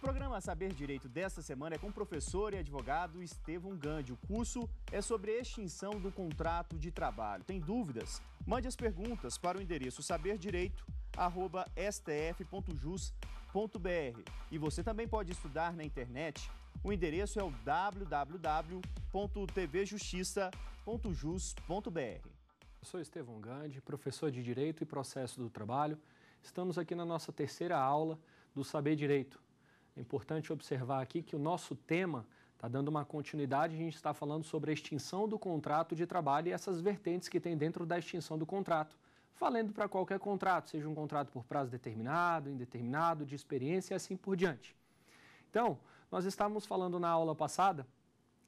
O programa Saber Direito desta semana é com o professor e advogado Estevão Gandhi. O curso é sobre extinção do contrato de trabalho. Tem dúvidas? Mande as perguntas para o endereço saberdireito@stf.jus.br. E você também pode estudar na internet. O endereço é o www.tvjustiça.jus.br. Eu sou Estevão Gandhi, professor de Direito e Processo do Trabalho. Estamos aqui na nossa terceira aula do Saber Direito, é importante observar aqui que o nosso tema está dando uma continuidade, a gente está falando sobre a extinção do contrato de trabalho e essas vertentes que tem dentro da extinção do contrato. falando para qualquer contrato, seja um contrato por prazo determinado, indeterminado, de experiência e assim por diante. Então, nós estávamos falando na aula passada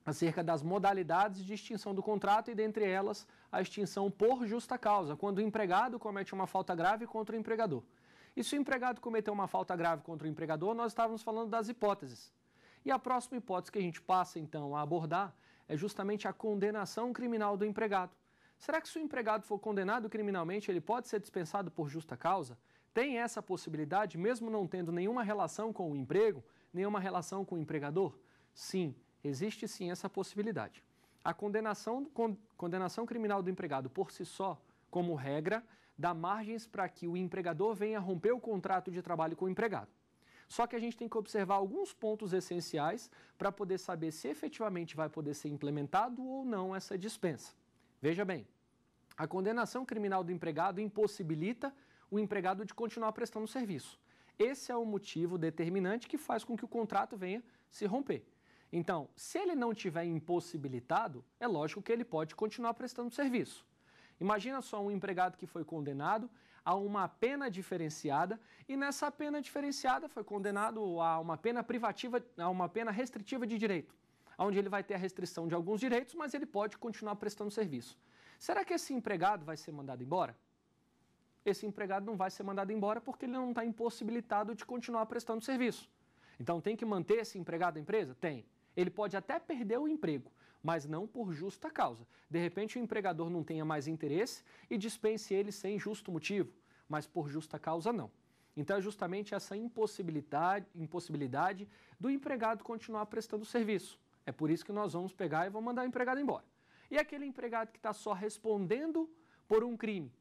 acerca das modalidades de extinção do contrato e, dentre elas, a extinção por justa causa, quando o empregado comete uma falta grave contra o empregador. E se o empregado cometeu uma falta grave contra o empregador, nós estávamos falando das hipóteses. E a próxima hipótese que a gente passa então a abordar é justamente a condenação criminal do empregado. Será que se o empregado for condenado criminalmente, ele pode ser dispensado por justa causa? Tem essa possibilidade, mesmo não tendo nenhuma relação com o emprego, nenhuma relação com o empregador? Sim, existe sim essa possibilidade. A condenação, condenação criminal do empregado por si só, como regra, dá margens para que o empregador venha romper o contrato de trabalho com o empregado. Só que a gente tem que observar alguns pontos essenciais para poder saber se efetivamente vai poder ser implementado ou não essa dispensa. Veja bem, a condenação criminal do empregado impossibilita o empregado de continuar prestando serviço. Esse é o motivo determinante que faz com que o contrato venha se romper. Então, se ele não tiver impossibilitado, é lógico que ele pode continuar prestando serviço. Imagina só um empregado que foi condenado a uma pena diferenciada e nessa pena diferenciada foi condenado a uma pena privativa, a uma pena restritiva de direito, onde ele vai ter a restrição de alguns direitos, mas ele pode continuar prestando serviço. Será que esse empregado vai ser mandado embora? Esse empregado não vai ser mandado embora porque ele não está impossibilitado de continuar prestando serviço. Então tem que manter esse empregado na empresa? Tem. Ele pode até perder o emprego, mas não por justa causa. De repente, o empregador não tenha mais interesse e dispense ele sem justo motivo, mas por justa causa não. Então, é justamente essa impossibilidade, impossibilidade do empregado continuar prestando serviço. É por isso que nós vamos pegar e vamos mandar o empregado embora. E aquele empregado que está só respondendo por um crime,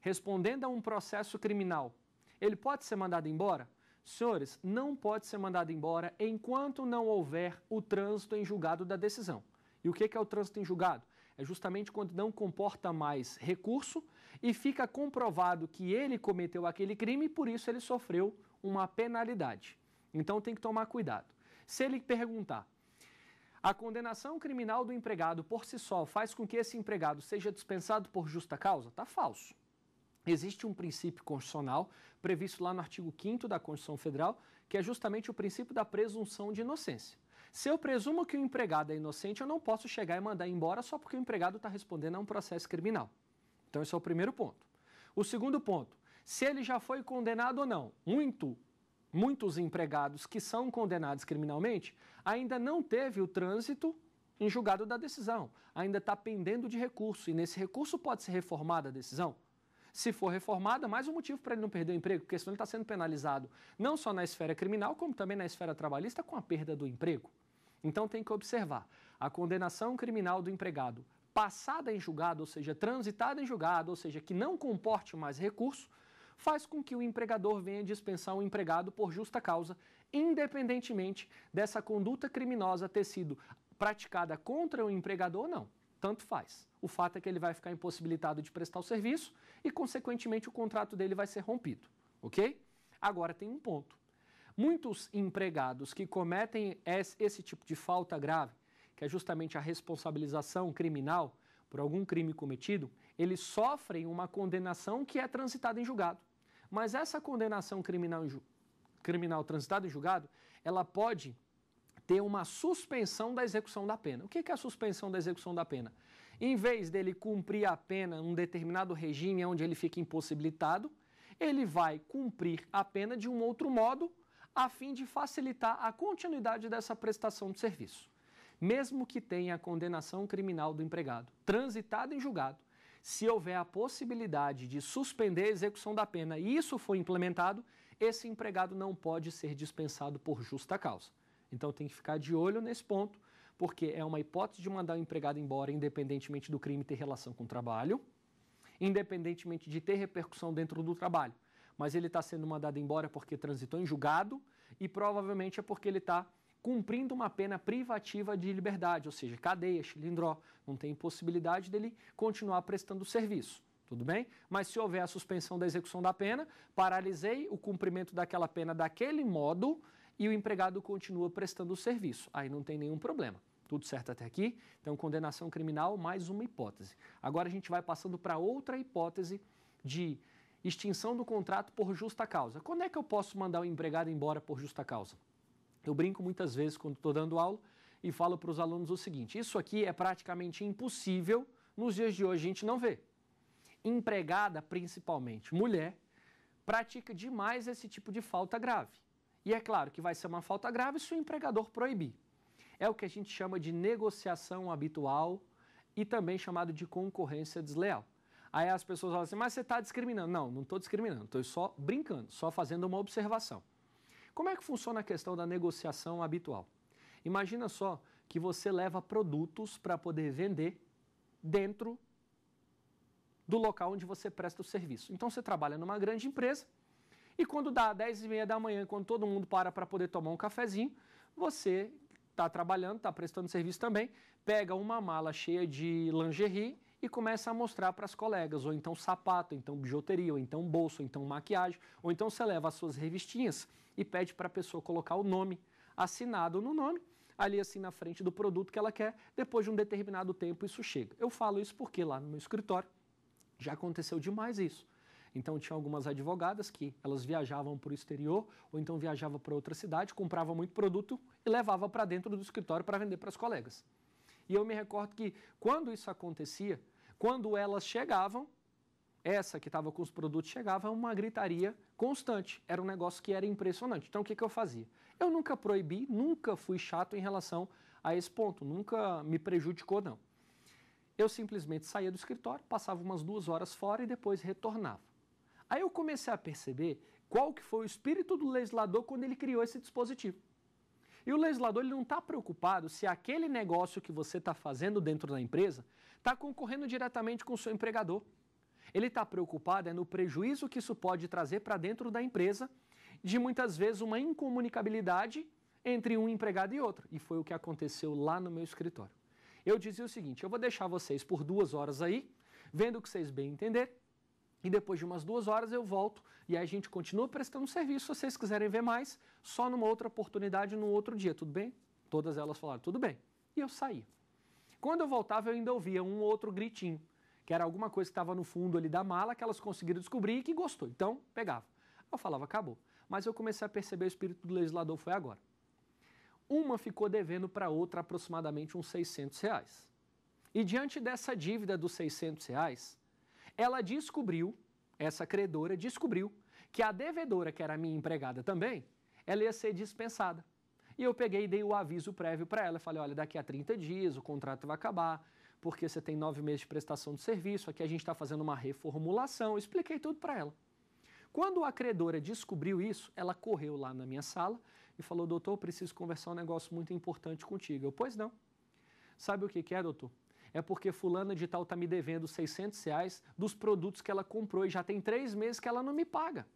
respondendo a um processo criminal, ele pode ser mandado embora? Senhores, não pode ser mandado embora enquanto não houver o trânsito em julgado da decisão. E o que é o trânsito em julgado? É justamente quando não comporta mais recurso e fica comprovado que ele cometeu aquele crime e por isso ele sofreu uma penalidade. Então tem que tomar cuidado. Se ele perguntar, a condenação criminal do empregado por si só faz com que esse empregado seja dispensado por justa causa? Está falso. Existe um princípio constitucional previsto lá no artigo 5 da Constituição Federal, que é justamente o princípio da presunção de inocência. Se eu presumo que o empregado é inocente, eu não posso chegar e mandar embora só porque o empregado está respondendo a um processo criminal. Então, esse é o primeiro ponto. O segundo ponto, se ele já foi condenado ou não. Muito, muitos empregados que são condenados criminalmente ainda não teve o trânsito em julgado da decisão, ainda está pendendo de recurso, e nesse recurso pode ser reformada a decisão. Se for reformada, mais um motivo para ele não perder o emprego, porque senão ele está sendo penalizado não só na esfera criminal, como também na esfera trabalhista com a perda do emprego. Então tem que observar a condenação criminal do empregado passada em julgado, ou seja, transitada em julgado, ou seja, que não comporte mais recurso, faz com que o empregador venha dispensar o empregado por justa causa, independentemente dessa conduta criminosa ter sido praticada contra o empregador ou não. Tanto faz. O fato é que ele vai ficar impossibilitado de prestar o serviço e, consequentemente, o contrato dele vai ser rompido. Ok? Agora tem um ponto. Muitos empregados que cometem esse tipo de falta grave, que é justamente a responsabilização criminal por algum crime cometido, eles sofrem uma condenação que é transitada em julgado. Mas essa condenação criminal, criminal transitada em julgado, ela pode ter uma suspensão da execução da pena. O que é a suspensão da execução da pena? Em vez dele cumprir a pena em um determinado regime onde ele fica impossibilitado, ele vai cumprir a pena de um outro modo a fim de facilitar a continuidade dessa prestação de serviço. Mesmo que tenha a condenação criminal do empregado transitada em julgado, se houver a possibilidade de suspender a execução da pena e isso for implementado, esse empregado não pode ser dispensado por justa causa. Então tem que ficar de olho nesse ponto, porque é uma hipótese de mandar o empregado embora independentemente do crime ter relação com o trabalho, independentemente de ter repercussão dentro do trabalho mas ele está sendo mandado embora porque transitou em julgado e provavelmente é porque ele está cumprindo uma pena privativa de liberdade, ou seja, cadeia, xilindró, não tem possibilidade dele continuar prestando serviço. Tudo bem? Mas se houver a suspensão da execução da pena, paralisei o cumprimento daquela pena daquele modo e o empregado continua prestando o serviço. Aí não tem nenhum problema. Tudo certo até aqui? Então, condenação criminal, mais uma hipótese. Agora a gente vai passando para outra hipótese de extinção do contrato por justa causa. Quando é que eu posso mandar o um empregado embora por justa causa? Eu brinco muitas vezes quando estou dando aula e falo para os alunos o seguinte: isso aqui é praticamente impossível nos dias de hoje, a gente não vê. Empregada, principalmente mulher, pratica demais esse tipo de falta grave. E é claro que vai ser uma falta grave se o empregador proibir. É o que a gente chama de negociação habitual e também chamado de concorrência desleal. Aí as pessoas falam assim, mas você está discriminando. Não, não estou discriminando, estou só brincando, só fazendo uma observação. Como é que funciona a questão da negociação habitual? Imagina só que você leva produtos para poder vender dentro do local onde você presta o serviço. Então você trabalha numa grande empresa e quando dá 10 e meia da manhã, quando todo mundo para para poder tomar um cafezinho, você está trabalhando, está prestando serviço também, pega uma mala cheia de lingerie e começa a mostrar para as colegas, ou então sapato, ou então bijuteria, ou então bolso, ou então maquiagem, ou então você leva as suas revistinhas e pede para a pessoa colocar o nome assinado no nome, ali assim na frente do produto que ela quer, depois de um determinado tempo isso chega. Eu falo isso porque lá no meu escritório já aconteceu demais isso. Então tinha algumas advogadas que elas viajavam para o exterior ou então viajavam para outra cidade, comprava muito produto e levava para dentro do escritório para vender para as colegas. E eu me recordo que quando isso acontecia, quando elas chegavam, essa que estava com os produtos chegava, uma gritaria constante. Era um negócio que era impressionante. Então o que, que eu fazia? Eu nunca proibi, nunca fui chato em relação a esse ponto, nunca me prejudicou, não. Eu simplesmente saía do escritório, passava umas duas horas fora e depois retornava. Aí eu comecei a perceber qual que foi o espírito do legislador quando ele criou esse dispositivo. E o legislador ele não está preocupado se aquele negócio que você está fazendo dentro da empresa está concorrendo diretamente com o seu empregador. Ele está preocupado é no prejuízo que isso pode trazer para dentro da empresa, de muitas vezes uma incomunicabilidade entre um empregado e outro. E foi o que aconteceu lá no meu escritório. Eu dizia o seguinte: eu vou deixar vocês por duas horas aí, vendo o que vocês bem entender. E depois de umas duas horas eu volto e aí a gente continua prestando serviço. Se vocês quiserem ver mais, só numa outra oportunidade, num outro dia, tudo bem? Todas elas falaram, tudo bem. E eu saí. Quando eu voltava, eu ainda ouvia um ou outro gritinho, que era alguma coisa que estava no fundo ali da mala que elas conseguiram descobrir e que gostou. Então, pegava. Eu falava, acabou. Mas eu comecei a perceber o espírito do legislador foi agora. Uma ficou devendo para outra aproximadamente uns 600 reais. E diante dessa dívida dos 600 reais, ela descobriu, essa credora descobriu, que a devedora, que era minha empregada também, ela ia ser dispensada. E eu peguei e dei o aviso prévio para ela. Falei, olha, daqui a 30 dias o contrato vai acabar, porque você tem nove meses de prestação de serviço, aqui a gente está fazendo uma reformulação. Eu expliquei tudo para ela. Quando a credora descobriu isso, ela correu lá na minha sala e falou, doutor, preciso conversar um negócio muito importante contigo. Eu, pois não. Sabe o que, que é, doutor? é porque fulana de tal está me devendo 600 reais dos produtos que ela comprou e já tem três meses que ela não me paga.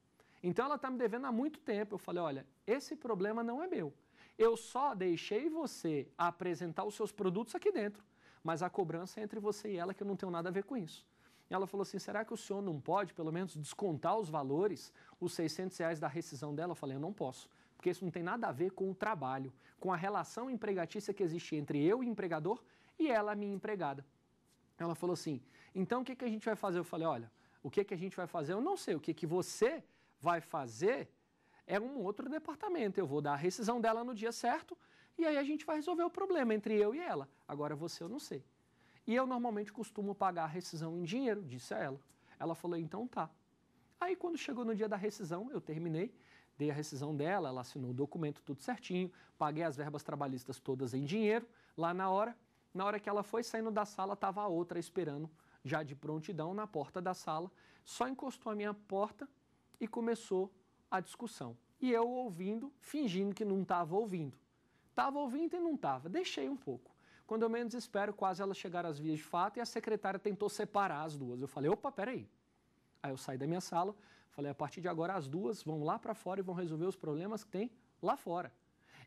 Então ela está me devendo há muito tempo. Eu falei, olha, esse problema não é meu. Eu só deixei você apresentar os seus produtos aqui dentro, mas a cobrança é entre você e ela que eu não tenho nada a ver com isso. Ela falou assim, será que o senhor não pode, pelo menos, descontar os valores, os 600 reais da rescisão dela? Eu falei, eu não posso porque isso não tem nada a ver com o trabalho, com a relação empregatícia que existe entre eu e o empregador e ela, minha empregada. Ela falou assim: então o que, que a gente vai fazer? Eu falei: olha, o que, que a gente vai fazer? Eu não sei. O que, que você vai fazer é um outro departamento. Eu vou dar a rescisão dela no dia certo e aí a gente vai resolver o problema entre eu e ela. Agora você eu não sei. E eu normalmente costumo pagar a rescisão em dinheiro, disse a ela. Ela falou: então tá. Aí quando chegou no dia da rescisão, eu terminei, dei a rescisão dela, ela assinou o documento tudo certinho, paguei as verbas trabalhistas todas em dinheiro lá na hora na hora que ela foi saindo da sala, estava a outra esperando, já de prontidão, na porta da sala. Só encostou a minha porta e começou a discussão. E eu ouvindo, fingindo que não estava ouvindo. Estava ouvindo e não estava. Deixei um pouco. Quando eu menos espero, quase elas chegaram às vias de fato e a secretária tentou separar as duas. Eu falei, opa, peraí. Aí eu saí da minha sala, falei, a partir de agora as duas vão lá para fora e vão resolver os problemas que tem lá fora.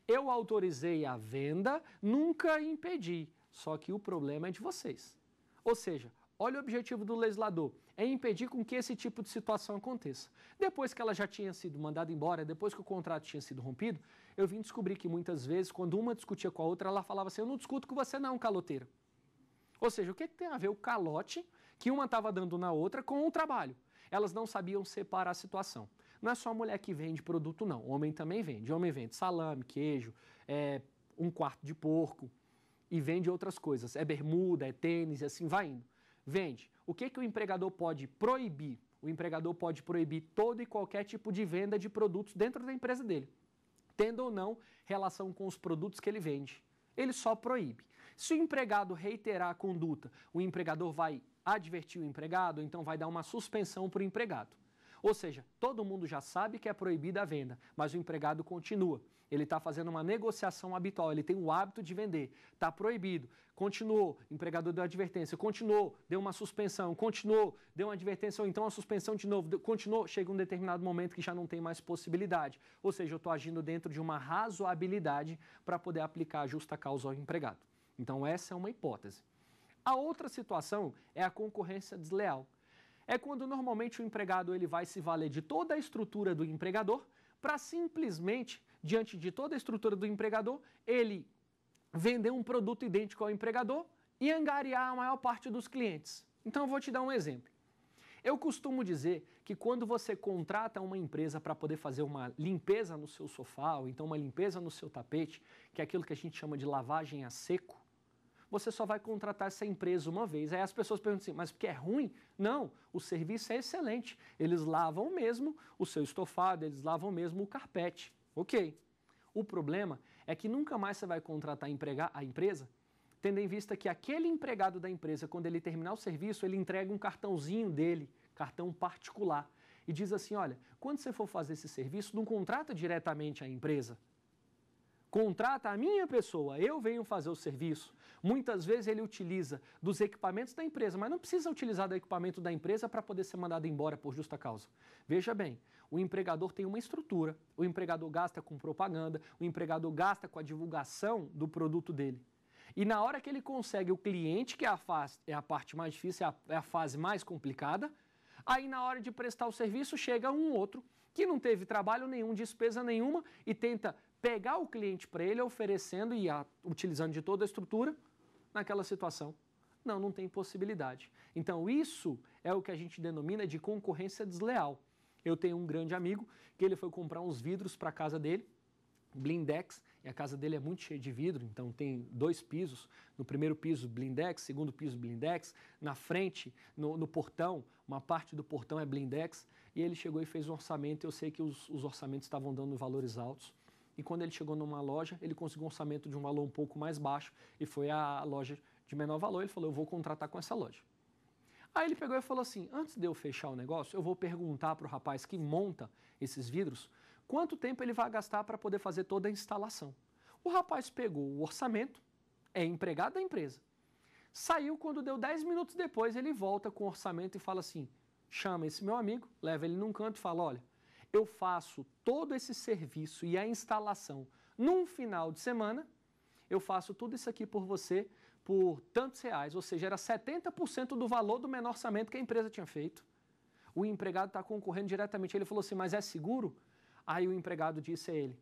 Eu autorizei a venda, nunca impedi. Só que o problema é de vocês. Ou seja, olha o objetivo do legislador: é impedir com que esse tipo de situação aconteça. Depois que ela já tinha sido mandada embora, depois que o contrato tinha sido rompido, eu vim descobrir que muitas vezes, quando uma discutia com a outra, ela falava assim: Eu não discuto com você, não, caloteiro. Ou seja, o que, é que tem a ver o calote que uma estava dando na outra com o trabalho? Elas não sabiam separar a situação. Não é só mulher que vende produto, não. Homem também vende. Homem vende salame, queijo, é, um quarto de porco e vende outras coisas. É bermuda, é tênis, assim vai indo. Vende. O que, que o empregador pode proibir? O empregador pode proibir todo e qualquer tipo de venda de produtos dentro da empresa dele, tendo ou não relação com os produtos que ele vende. Ele só proíbe. Se o empregado reiterar a conduta, o empregador vai advertir o empregado, então vai dar uma suspensão para o empregado. Ou seja, todo mundo já sabe que é proibida a venda, mas o empregado continua. Ele está fazendo uma negociação habitual, ele tem o hábito de vender, está proibido. Continuou, empregador deu advertência, continuou, deu uma suspensão, continuou, deu uma advertência ou então a suspensão de novo, continuou, chega um determinado momento que já não tem mais possibilidade. Ou seja, eu estou agindo dentro de uma razoabilidade para poder aplicar a justa causa ao empregado. Então, essa é uma hipótese. A outra situação é a concorrência desleal é quando normalmente o empregado ele vai se valer de toda a estrutura do empregador para simplesmente, diante de toda a estrutura do empregador, ele vender um produto idêntico ao empregador e angariar a maior parte dos clientes. Então eu vou te dar um exemplo. Eu costumo dizer que quando você contrata uma empresa para poder fazer uma limpeza no seu sofá, ou então uma limpeza no seu tapete, que é aquilo que a gente chama de lavagem a seco, você só vai contratar essa empresa uma vez. Aí as pessoas perguntam assim, mas porque é ruim? Não, o serviço é excelente. Eles lavam mesmo o seu estofado, eles lavam mesmo o carpete. Ok. O problema é que nunca mais você vai contratar a empresa tendo em vista que aquele empregado da empresa, quando ele terminar o serviço, ele entrega um cartãozinho dele, cartão particular, e diz assim: olha, quando você for fazer esse serviço, não contrata diretamente a empresa, contrata a minha pessoa, eu venho fazer o serviço. Muitas vezes ele utiliza dos equipamentos da empresa, mas não precisa utilizar do equipamento da empresa para poder ser mandado embora por justa causa. Veja bem, o empregador tem uma estrutura, o empregador gasta com propaganda, o empregador gasta com a divulgação do produto dele. E na hora que ele consegue o cliente, que é a, fase, é a parte mais difícil, é a, é a fase mais complicada, aí na hora de prestar o serviço chega um outro que não teve trabalho nenhum, despesa nenhuma e tenta pegar o cliente para ele oferecendo e a, utilizando de toda a estrutura naquela situação. Não, não tem possibilidade. Então, isso é o que a gente denomina de concorrência desleal. Eu tenho um grande amigo que ele foi comprar uns vidros para a casa dele, blindex, e a casa dele é muito cheia de vidro, então tem dois pisos. No primeiro piso, blindex, segundo piso, blindex. Na frente, no, no portão, uma parte do portão é blindex. E ele chegou e fez um orçamento. Eu sei que os, os orçamentos estavam dando valores altos e quando ele chegou numa loja, ele conseguiu um orçamento de um valor um pouco mais baixo e foi a loja de menor valor, ele falou, eu vou contratar com essa loja. Aí ele pegou e falou assim, antes de eu fechar o negócio, eu vou perguntar para o rapaz que monta esses vidros, quanto tempo ele vai gastar para poder fazer toda a instalação. O rapaz pegou o orçamento, é empregado da empresa, saiu quando deu 10 minutos depois, ele volta com o orçamento e fala assim, chama esse meu amigo, leva ele num canto e fala, olha, eu faço todo esse serviço e a instalação num final de semana, eu faço tudo isso aqui por você por tantos reais, ou seja, era 70% do valor do menor orçamento que a empresa tinha feito. O empregado está concorrendo diretamente. Ele falou assim, mas é seguro? Aí o empregado disse a ele,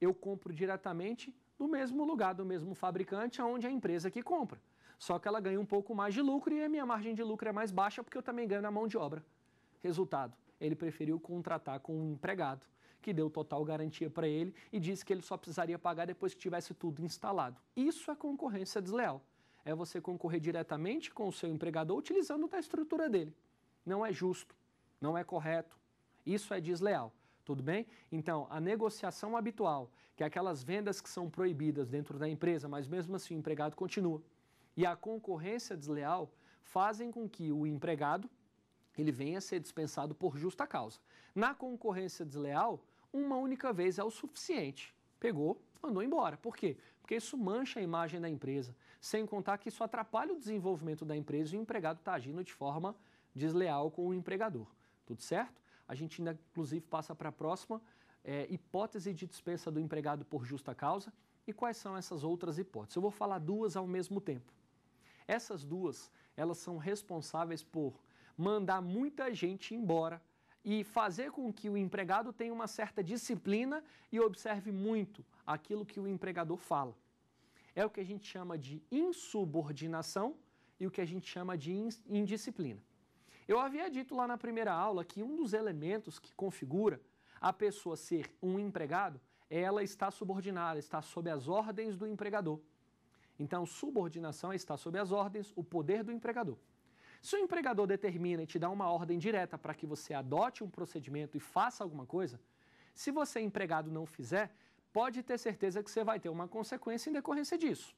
eu compro diretamente do mesmo lugar, do mesmo fabricante, aonde a empresa que compra. Só que ela ganha um pouco mais de lucro e a minha margem de lucro é mais baixa porque eu também ganho na mão de obra. Resultado, ele preferiu contratar com um empregado, que deu total garantia para ele e disse que ele só precisaria pagar depois que tivesse tudo instalado. Isso é concorrência desleal. É você concorrer diretamente com o seu empregador utilizando da estrutura dele. Não é justo, não é correto. Isso é desleal. Tudo bem? Então, a negociação habitual, que é aquelas vendas que são proibidas dentro da empresa, mas mesmo assim o empregado continua, e a concorrência desleal fazem com que o empregado ele venha a ser dispensado por justa causa. Na concorrência desleal, uma única vez é o suficiente. Pegou, mandou embora. Por quê? Porque isso mancha a imagem da empresa, sem contar que isso atrapalha o desenvolvimento da empresa e o empregado está agindo de forma desleal com o empregador. Tudo certo? A gente ainda, inclusive, passa para a próxima é, hipótese de dispensa do empregado por justa causa. E quais são essas outras hipóteses? Eu vou falar duas ao mesmo tempo. Essas duas, elas são responsáveis por mandar muita gente embora e fazer com que o empregado tenha uma certa disciplina e observe muito aquilo que o empregador fala. É o que a gente chama de insubordinação e o que a gente chama de indisciplina. Eu havia dito lá na primeira aula que um dos elementos que configura a pessoa ser um empregado é ela estar subordinada, está sob as ordens do empregador. Então, subordinação é estar sob as ordens, o poder do empregador. Se o empregador determina e te dá uma ordem direta para que você adote um procedimento e faça alguma coisa, se você, empregado, não fizer, pode ter certeza que você vai ter uma consequência em decorrência disso.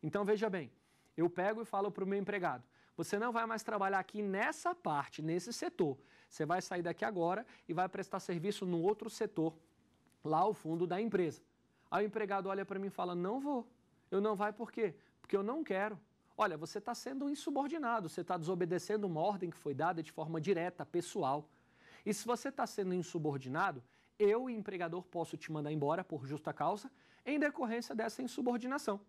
Então veja bem, eu pego e falo para o meu empregado: você não vai mais trabalhar aqui nessa parte, nesse setor. Você vai sair daqui agora e vai prestar serviço no outro setor, lá ao fundo da empresa. Aí o empregado olha para mim e fala: não vou. Eu não vai por quê? Porque eu não quero. Olha, você está sendo insubordinado, você está desobedecendo uma ordem que foi dada de forma direta, pessoal. E se você está sendo insubordinado, eu, empregador, posso te mandar embora por justa causa em decorrência dessa insubordinação.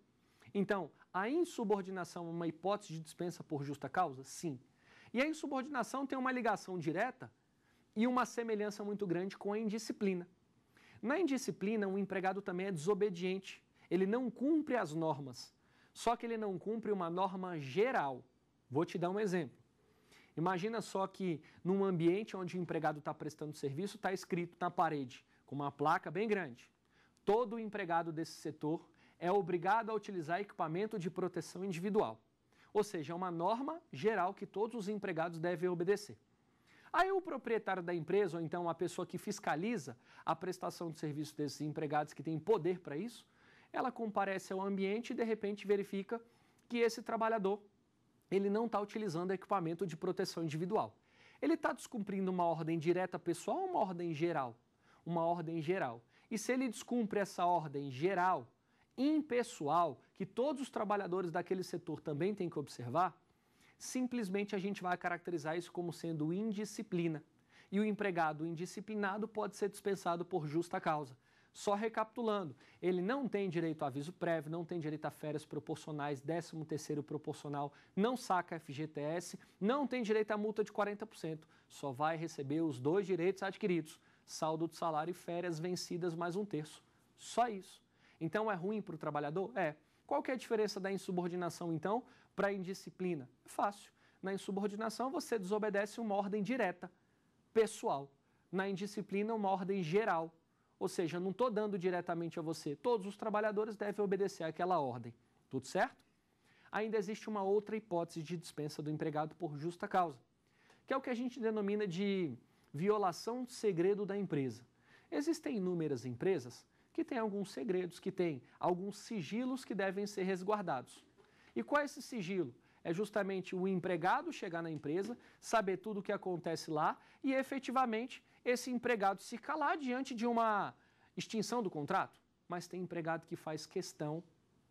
Então, a insubordinação é uma hipótese de dispensa por justa causa? Sim. E a insubordinação tem uma ligação direta e uma semelhança muito grande com a indisciplina. Na indisciplina, um empregado também é desobediente, ele não cumpre as normas só que ele não cumpre uma norma geral. Vou te dar um exemplo. Imagina só que num ambiente onde o empregado está prestando serviço, está escrito na parede, com uma placa bem grande: todo empregado desse setor é obrigado a utilizar equipamento de proteção individual. Ou seja, é uma norma geral que todos os empregados devem obedecer. Aí o proprietário da empresa, ou então a pessoa que fiscaliza a prestação de serviço desses empregados que tem poder para isso, ela comparece ao ambiente e de repente verifica que esse trabalhador ele não está utilizando equipamento de proteção individual. Ele está descumprindo uma ordem direta pessoal ou uma ordem geral? Uma ordem geral. E se ele descumpre essa ordem geral, impessoal, que todos os trabalhadores daquele setor também têm que observar, simplesmente a gente vai caracterizar isso como sendo indisciplina. E o empregado indisciplinado pode ser dispensado por justa causa. Só recapitulando, ele não tem direito a aviso prévio, não tem direito a férias proporcionais, 13º proporcional, não saca FGTS, não tem direito a multa de 40%, só vai receber os dois direitos adquiridos, saldo de salário e férias vencidas mais um terço. Só isso. Então é ruim para o trabalhador? É. Qual que é a diferença da insubordinação, então, para a indisciplina? Fácil. Na insubordinação, você desobedece uma ordem direta, pessoal. Na indisciplina, uma ordem geral, ou seja, não estou dando diretamente a você. Todos os trabalhadores devem obedecer àquela ordem. Tudo certo? Ainda existe uma outra hipótese de dispensa do empregado por justa causa, que é o que a gente denomina de violação do segredo da empresa. Existem inúmeras empresas que têm alguns segredos, que têm alguns sigilos que devem ser resguardados. E qual é esse sigilo? É justamente o empregado chegar na empresa, saber tudo o que acontece lá e efetivamente esse empregado se calar diante de uma extinção do contrato, mas tem empregado que faz questão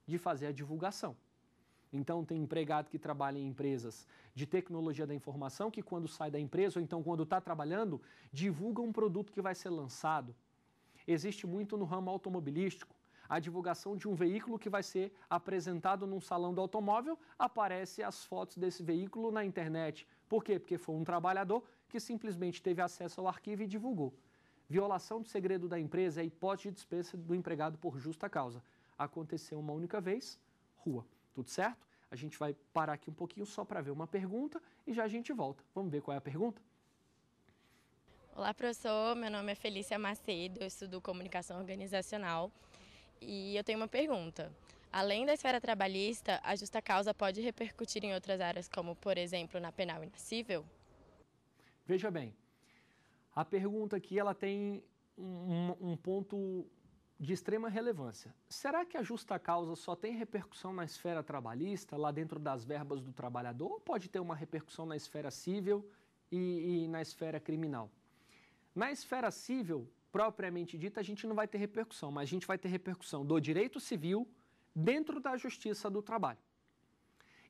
de fazer a divulgação. Então, tem empregado que trabalha em empresas de tecnologia da informação que, quando sai da empresa ou então quando está trabalhando, divulga um produto que vai ser lançado. Existe muito no ramo automobilístico. A divulgação de um veículo que vai ser apresentado num salão do automóvel, aparece as fotos desse veículo na internet. Por quê? Porque foi um trabalhador que simplesmente teve acesso ao arquivo e divulgou. Violação do segredo da empresa é hipótese de dispensa do empregado por justa causa. Aconteceu uma única vez, rua. Tudo certo? A gente vai parar aqui um pouquinho só para ver uma pergunta e já a gente volta. Vamos ver qual é a pergunta? Olá, professor. Meu nome é Felícia Macedo, eu estudo comunicação organizacional e eu tenho uma pergunta. Além da esfera trabalhista, a justa causa pode repercutir em outras áreas, como, por exemplo, na penal inacível? Veja bem, a pergunta aqui ela tem um, um ponto de extrema relevância. Será que a justa causa só tem repercussão na esfera trabalhista, lá dentro das verbas do trabalhador, ou pode ter uma repercussão na esfera civil e, e na esfera criminal? Na esfera civil, propriamente dita, a gente não vai ter repercussão, mas a gente vai ter repercussão do direito civil dentro da justiça do trabalho.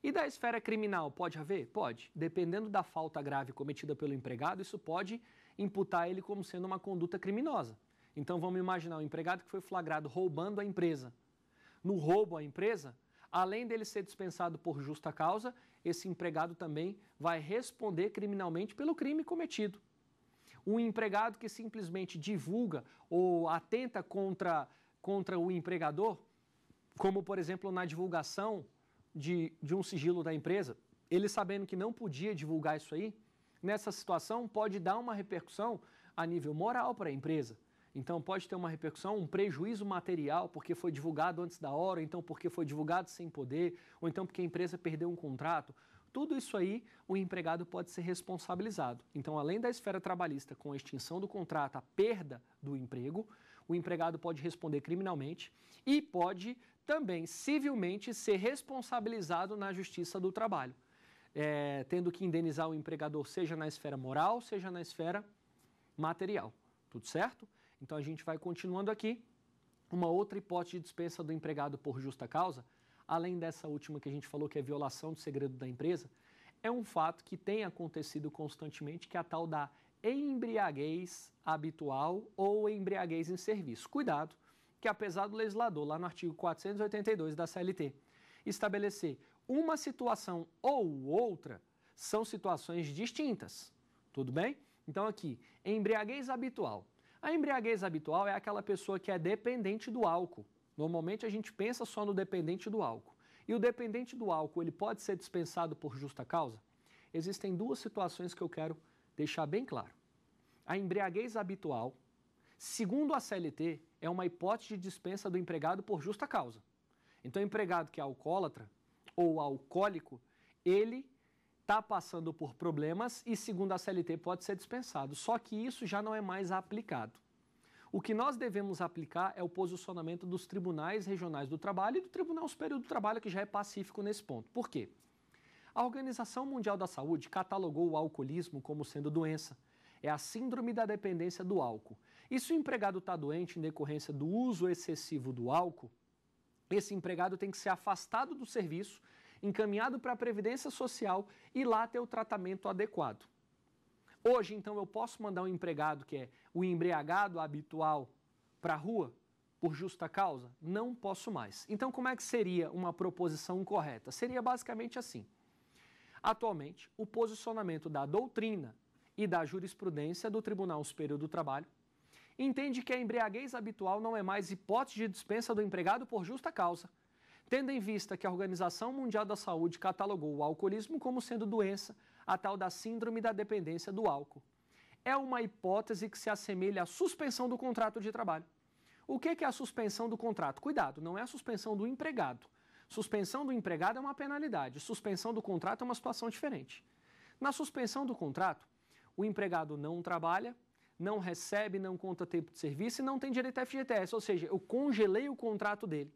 E da esfera criminal, pode haver? Pode. Dependendo da falta grave cometida pelo empregado, isso pode imputar ele como sendo uma conduta criminosa. Então vamos imaginar o um empregado que foi flagrado roubando a empresa. No roubo à empresa, além dele ser dispensado por justa causa, esse empregado também vai responder criminalmente pelo crime cometido. Um empregado que simplesmente divulga ou atenta contra, contra o empregador, como por exemplo na divulgação de, de um sigilo da empresa, ele sabendo que não podia divulgar isso aí, nessa situação pode dar uma repercussão a nível moral para a empresa. Então pode ter uma repercussão, um prejuízo material porque foi divulgado antes da hora, então porque foi divulgado sem poder, ou então porque a empresa perdeu um contrato. Tudo isso aí, o empregado pode ser responsabilizado. Então, além da esfera trabalhista, com a extinção do contrato, a perda do emprego, o empregado pode responder criminalmente e pode também civilmente ser responsabilizado na Justiça do Trabalho, é, tendo que indenizar o empregador, seja na esfera moral, seja na esfera material. Tudo certo? Então a gente vai continuando aqui. Uma outra hipótese de dispensa do empregado por justa causa, além dessa última que a gente falou que é violação do segredo da empresa, é um fato que tem acontecido constantemente, que é a tal da embriaguez habitual ou embriaguez em serviço. Cuidado, que, apesar do legislador, lá no artigo 482 da CLT, estabelecer uma situação ou outra, são situações distintas. Tudo bem? Então, aqui, embriaguez habitual. A embriaguez habitual é aquela pessoa que é dependente do álcool. Normalmente a gente pensa só no dependente do álcool. E o dependente do álcool, ele pode ser dispensado por justa causa? Existem duas situações que eu quero deixar bem claro. A embriaguez habitual, segundo a CLT, é uma hipótese de dispensa do empregado por justa causa. Então, empregado que é alcoólatra ou alcoólico, ele está passando por problemas e, segundo a CLT, pode ser dispensado. Só que isso já não é mais aplicado. O que nós devemos aplicar é o posicionamento dos tribunais regionais do trabalho e do Tribunal Superior do Trabalho, que já é pacífico nesse ponto. Por quê? A Organização Mundial da Saúde catalogou o alcoolismo como sendo doença é a síndrome da dependência do álcool. E se o empregado está doente em decorrência do uso excessivo do álcool, esse empregado tem que ser afastado do serviço, encaminhado para a Previdência Social e lá ter o tratamento adequado. Hoje, então, eu posso mandar um empregado que é o embriagado habitual para a rua por justa causa? Não posso mais. Então, como é que seria uma proposição correta? Seria basicamente assim. Atualmente, o posicionamento da doutrina e da jurisprudência do Tribunal Superior do Trabalho, entende que a embriaguez habitual não é mais hipótese de dispensa do empregado por justa causa, tendo em vista que a Organização Mundial da Saúde catalogou o alcoolismo como sendo doença, a tal da síndrome da dependência do álcool. É uma hipótese que se assemelha à suspensão do contrato de trabalho. O que é a suspensão do contrato? Cuidado, não é a suspensão do empregado. Suspensão do empregado é uma penalidade, suspensão do contrato é uma situação diferente. Na suspensão do contrato, o empregado não trabalha, não recebe, não conta tempo de serviço e não tem direito a FGTS, ou seja, eu congelei o contrato dele.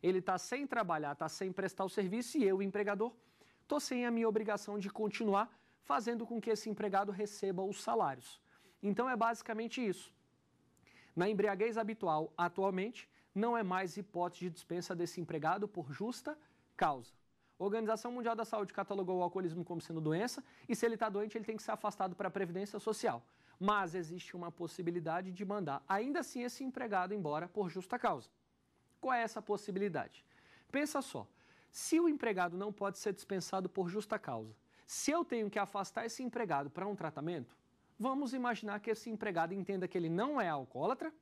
Ele está sem trabalhar, está sem prestar o serviço e eu, empregador, estou sem a minha obrigação de continuar fazendo com que esse empregado receba os salários. Então é basicamente isso. Na embriaguez habitual, atualmente, não é mais hipótese de dispensa desse empregado por justa causa. A Organização Mundial da Saúde catalogou o alcoolismo como sendo doença e se ele está doente, ele tem que ser afastado para a Previdência Social. Mas existe uma possibilidade de mandar, ainda assim, esse empregado embora por justa causa. Qual é essa possibilidade? Pensa só, se o empregado não pode ser dispensado por justa causa, se eu tenho que afastar esse empregado para um tratamento, vamos imaginar que esse empregado entenda que ele não é alcoólatra,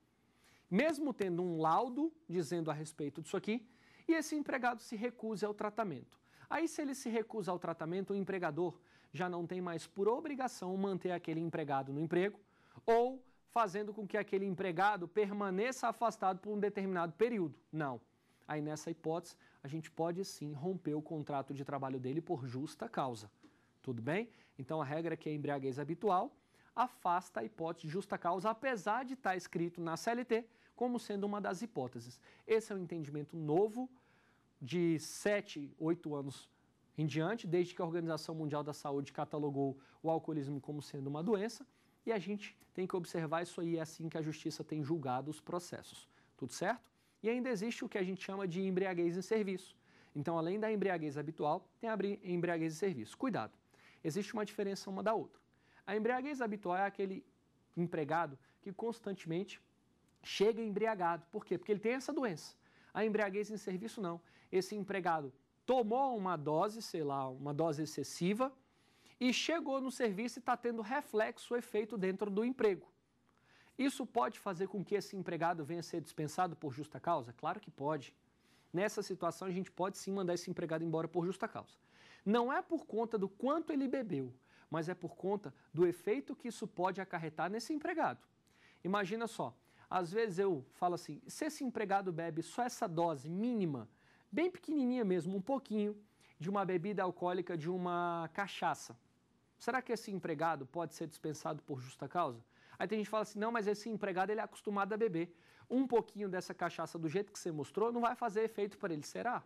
mesmo tendo um laudo dizendo a respeito disso aqui, e esse empregado se recuse ao tratamento. Aí, se ele se recusa ao tratamento, o empregador já não tem mais por obrigação manter aquele empregado no emprego ou fazendo com que aquele empregado permaneça afastado por um determinado período. Não. Aí, nessa hipótese, a gente pode sim romper o contrato de trabalho dele por justa causa. Tudo bem? Então, a regra é que é embriaguez habitual afasta a hipótese de justa causa, apesar de estar tá escrito na CLT como sendo uma das hipóteses. Esse é um entendimento novo de 7, 8 anos em diante, desde que a Organização Mundial da Saúde catalogou o alcoolismo como sendo uma doença, e a gente tem que observar isso aí, é assim que a justiça tem julgado os processos. Tudo certo? E ainda existe o que a gente chama de embriaguez em serviço. Então, além da embriaguez habitual, tem a embriaguez em serviço. Cuidado, existe uma diferença uma da outra. A embriaguez habitual é aquele empregado que constantemente chega embriagado. Por quê? Porque ele tem essa doença. A embriaguez em serviço não esse empregado tomou uma dose, sei lá, uma dose excessiva, e chegou no serviço e está tendo reflexo efeito dentro do emprego. Isso pode fazer com que esse empregado venha a ser dispensado por justa causa? Claro que pode. Nessa situação, a gente pode sim mandar esse empregado embora por justa causa. Não é por conta do quanto ele bebeu, mas é por conta do efeito que isso pode acarretar nesse empregado. Imagina só, às vezes eu falo assim: se esse empregado bebe só essa dose mínima, bem pequenininha mesmo, um pouquinho, de uma bebida alcoólica de uma cachaça. Será que esse empregado pode ser dispensado por justa causa? Aí tem gente que fala assim, não, mas esse empregado ele é acostumado a beber. Um pouquinho dessa cachaça do jeito que você mostrou não vai fazer efeito para ele, será?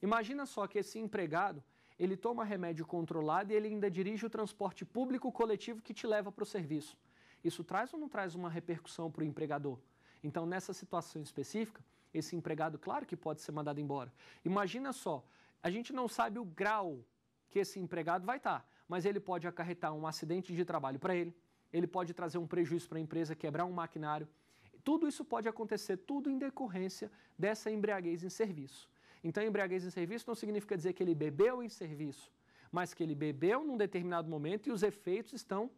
Imagina só que esse empregado, ele toma remédio controlado e ele ainda dirige o transporte público coletivo que te leva para o serviço. Isso traz ou não traz uma repercussão para o empregador? Então, nessa situação específica, esse empregado, claro que pode ser mandado embora. Imagina só, a gente não sabe o grau que esse empregado vai estar, tá, mas ele pode acarretar um acidente de trabalho para ele, ele pode trazer um prejuízo para a empresa, quebrar um maquinário. Tudo isso pode acontecer, tudo em decorrência dessa embriaguez em serviço. Então, embriaguez em serviço não significa dizer que ele bebeu em serviço, mas que ele bebeu num determinado momento e os efeitos estão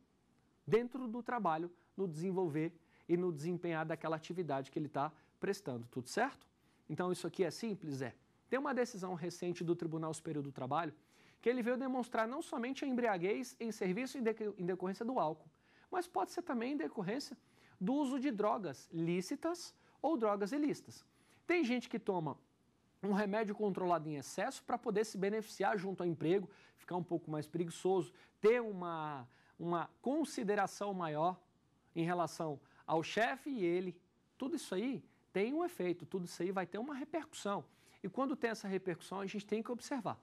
dentro do trabalho, no desenvolver e no desempenhar daquela atividade que ele está prestando, tudo certo? Então isso aqui é simples? É. Tem uma decisão recente do Tribunal Superior do Trabalho que ele veio demonstrar não somente a embriaguez em serviço em decorrência do álcool, mas pode ser também em decorrência do uso de drogas lícitas ou drogas ilícitas. Tem gente que toma um remédio controlado em excesso para poder se beneficiar junto ao emprego, ficar um pouco mais preguiçoso, ter uma, uma consideração maior em relação ao chefe e ele. Tudo isso aí tem um efeito, tudo isso aí vai ter uma repercussão. E quando tem essa repercussão, a gente tem que observar.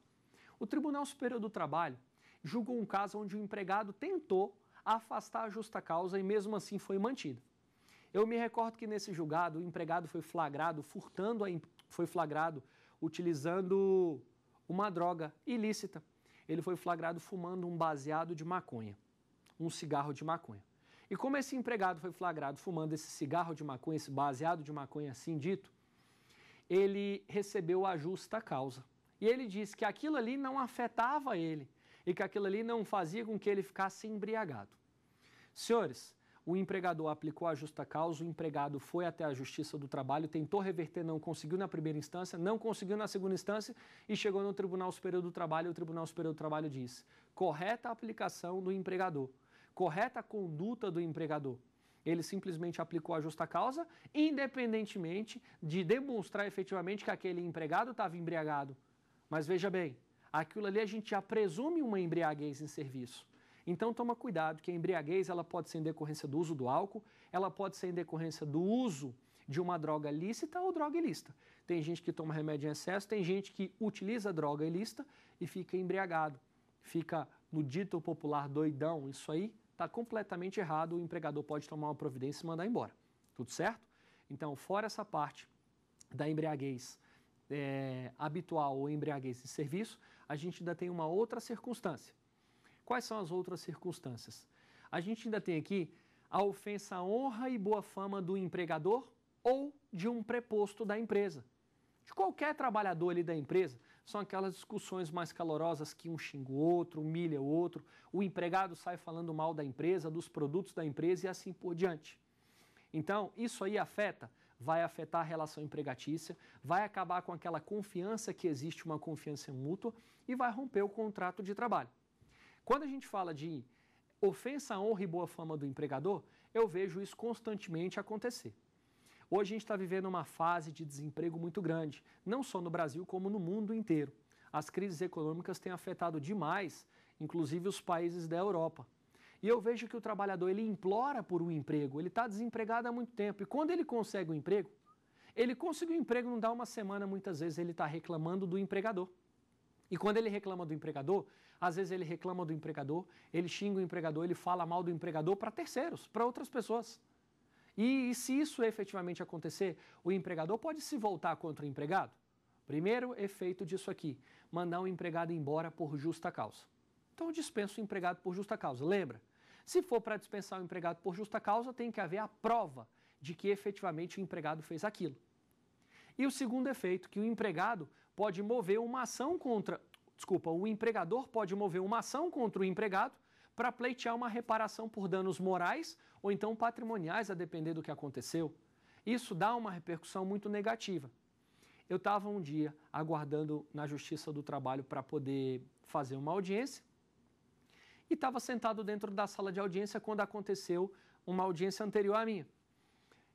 O Tribunal Superior do Trabalho julgou um caso onde o empregado tentou afastar a justa causa e mesmo assim foi mantido. Eu me recordo que nesse julgado o empregado foi flagrado furtando, a, foi flagrado utilizando uma droga ilícita. Ele foi flagrado fumando um baseado de maconha, um cigarro de maconha. E como esse empregado foi flagrado fumando esse cigarro de maconha, esse baseado de maconha assim dito, ele recebeu a justa causa. E ele disse que aquilo ali não afetava ele e que aquilo ali não fazia com que ele ficasse embriagado. Senhores, o empregador aplicou a justa causa, o empregado foi até a Justiça do Trabalho, tentou reverter, não conseguiu na primeira instância, não conseguiu na segunda instância e chegou no Tribunal Superior do Trabalho. E o Tribunal Superior do Trabalho disse: correta a aplicação do empregador correta conduta do empregador. Ele simplesmente aplicou a justa causa, independentemente de demonstrar efetivamente que aquele empregado estava embriagado. Mas veja bem, aquilo ali a gente já presume uma embriaguez em serviço. Então toma cuidado que a embriaguez ela pode ser em decorrência do uso do álcool, ela pode ser em decorrência do uso de uma droga lícita ou droga ilícita. Tem gente que toma remédio em excesso, tem gente que utiliza droga ilícita e fica embriagado, fica no dito popular doidão, isso aí está completamente errado, o empregador pode tomar uma providência e mandar embora. Tudo certo? Então, fora essa parte da embriaguez é, habitual ou embriaguez de serviço, a gente ainda tem uma outra circunstância. Quais são as outras circunstâncias? A gente ainda tem aqui a ofensa à honra e boa fama do empregador ou de um preposto da empresa. De qualquer trabalhador ali da empresa, são aquelas discussões mais calorosas que um xinga o outro, humilha o outro, o empregado sai falando mal da empresa, dos produtos da empresa e assim por diante. Então, isso aí afeta, vai afetar a relação empregatícia, vai acabar com aquela confiança que existe, uma confiança mútua, e vai romper o contrato de trabalho. Quando a gente fala de ofensa à honra e boa fama do empregador, eu vejo isso constantemente acontecer. Hoje a gente está vivendo uma fase de desemprego muito grande, não só no Brasil, como no mundo inteiro. As crises econômicas têm afetado demais, inclusive, os países da Europa. E eu vejo que o trabalhador ele implora por um emprego, ele está desempregado há muito tempo. E quando ele consegue o um emprego, ele conseguiu um emprego, não dá uma semana, muitas vezes ele está reclamando do empregador. E quando ele reclama do empregador, às vezes ele reclama do empregador, ele xinga o empregador, ele fala mal do empregador para terceiros, para outras pessoas. E, e se isso efetivamente acontecer, o empregador pode se voltar contra o empregado? Primeiro efeito disso aqui, mandar o empregado embora por justa causa. Então dispensa o empregado por justa causa. Lembra? Se for para dispensar o empregado por justa causa, tem que haver a prova de que efetivamente o empregado fez aquilo. E o segundo efeito, que o empregado pode mover uma ação contra, desculpa, o empregador pode mover uma ação contra o empregado para pleitear uma reparação por danos morais ou então patrimoniais, a depender do que aconteceu. Isso dá uma repercussão muito negativa. Eu estava um dia aguardando na Justiça do Trabalho para poder fazer uma audiência e estava sentado dentro da sala de audiência quando aconteceu uma audiência anterior à minha.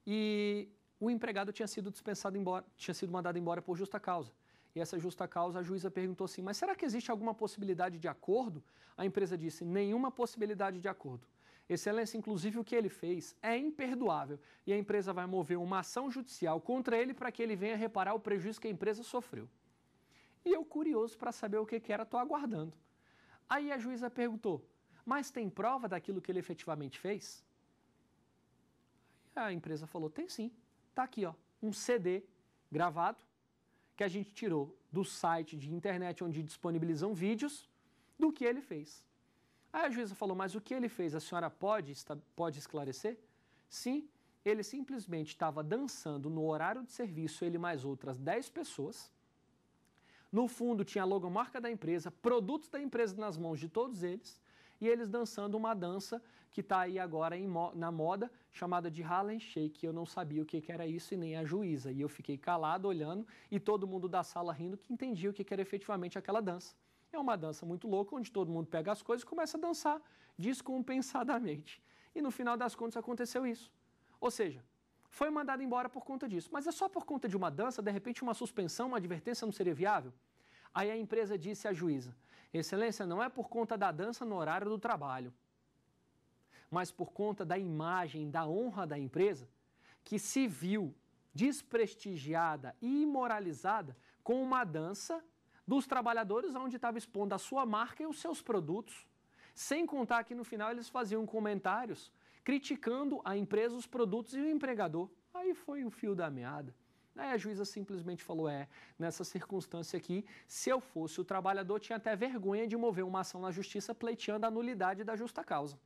E o empregado tinha sido dispensado embora, tinha sido mandado embora por justa causa. E essa justa causa, a juíza perguntou assim: mas será que existe alguma possibilidade de acordo? A empresa disse: nenhuma possibilidade de acordo. Excelência, inclusive o que ele fez é imperdoável e a empresa vai mover uma ação judicial contra ele para que ele venha reparar o prejuízo que a empresa sofreu. E eu, curioso para saber o que, que era, estou aguardando. Aí a juíza perguntou: mas tem prova daquilo que ele efetivamente fez? A empresa falou: tem sim. Está aqui, ó, um CD gravado que a gente tirou do site de internet onde disponibilizam vídeos do que ele fez. Aí a juíza falou: Mas o que ele fez? A senhora pode, pode esclarecer? Sim, ele simplesmente estava dançando no horário de serviço, ele mais outras 10 pessoas. No fundo tinha a logomarca da empresa, produtos da empresa nas mãos de todos eles e eles dançando uma dança que está aí agora mo na moda, chamada de Harlem Shake. Eu não sabia o que, que, era isso e nem a juíza. E eu fiquei calado olhando e todo mundo da sala rindo que entendia o que, que era efetivamente aquela dança. É uma dança muito louca, onde todo mundo pega as coisas e começa a dançar descompensadamente. E no final das contas aconteceu isso. Ou seja, foi mandado embora por conta disso. Mas é só por conta de uma dança, de repente uma suspensão, uma advertência não seria viável? Aí a empresa disse à juíza: Excelência, não é por conta da dança no horário do trabalho, mas por conta da imagem, da honra da empresa, que se viu desprestigiada e imoralizada com uma dança dos trabalhadores, onde estava expondo a sua marca e os seus produtos. Sem contar que no final eles faziam comentários criticando a empresa, os produtos e o empregador. Aí foi o fio da meada. Aí a juíza simplesmente falou: é, nessa circunstância aqui, se eu fosse o trabalhador, tinha até vergonha de mover uma ação na justiça pleiteando a nulidade da justa causa.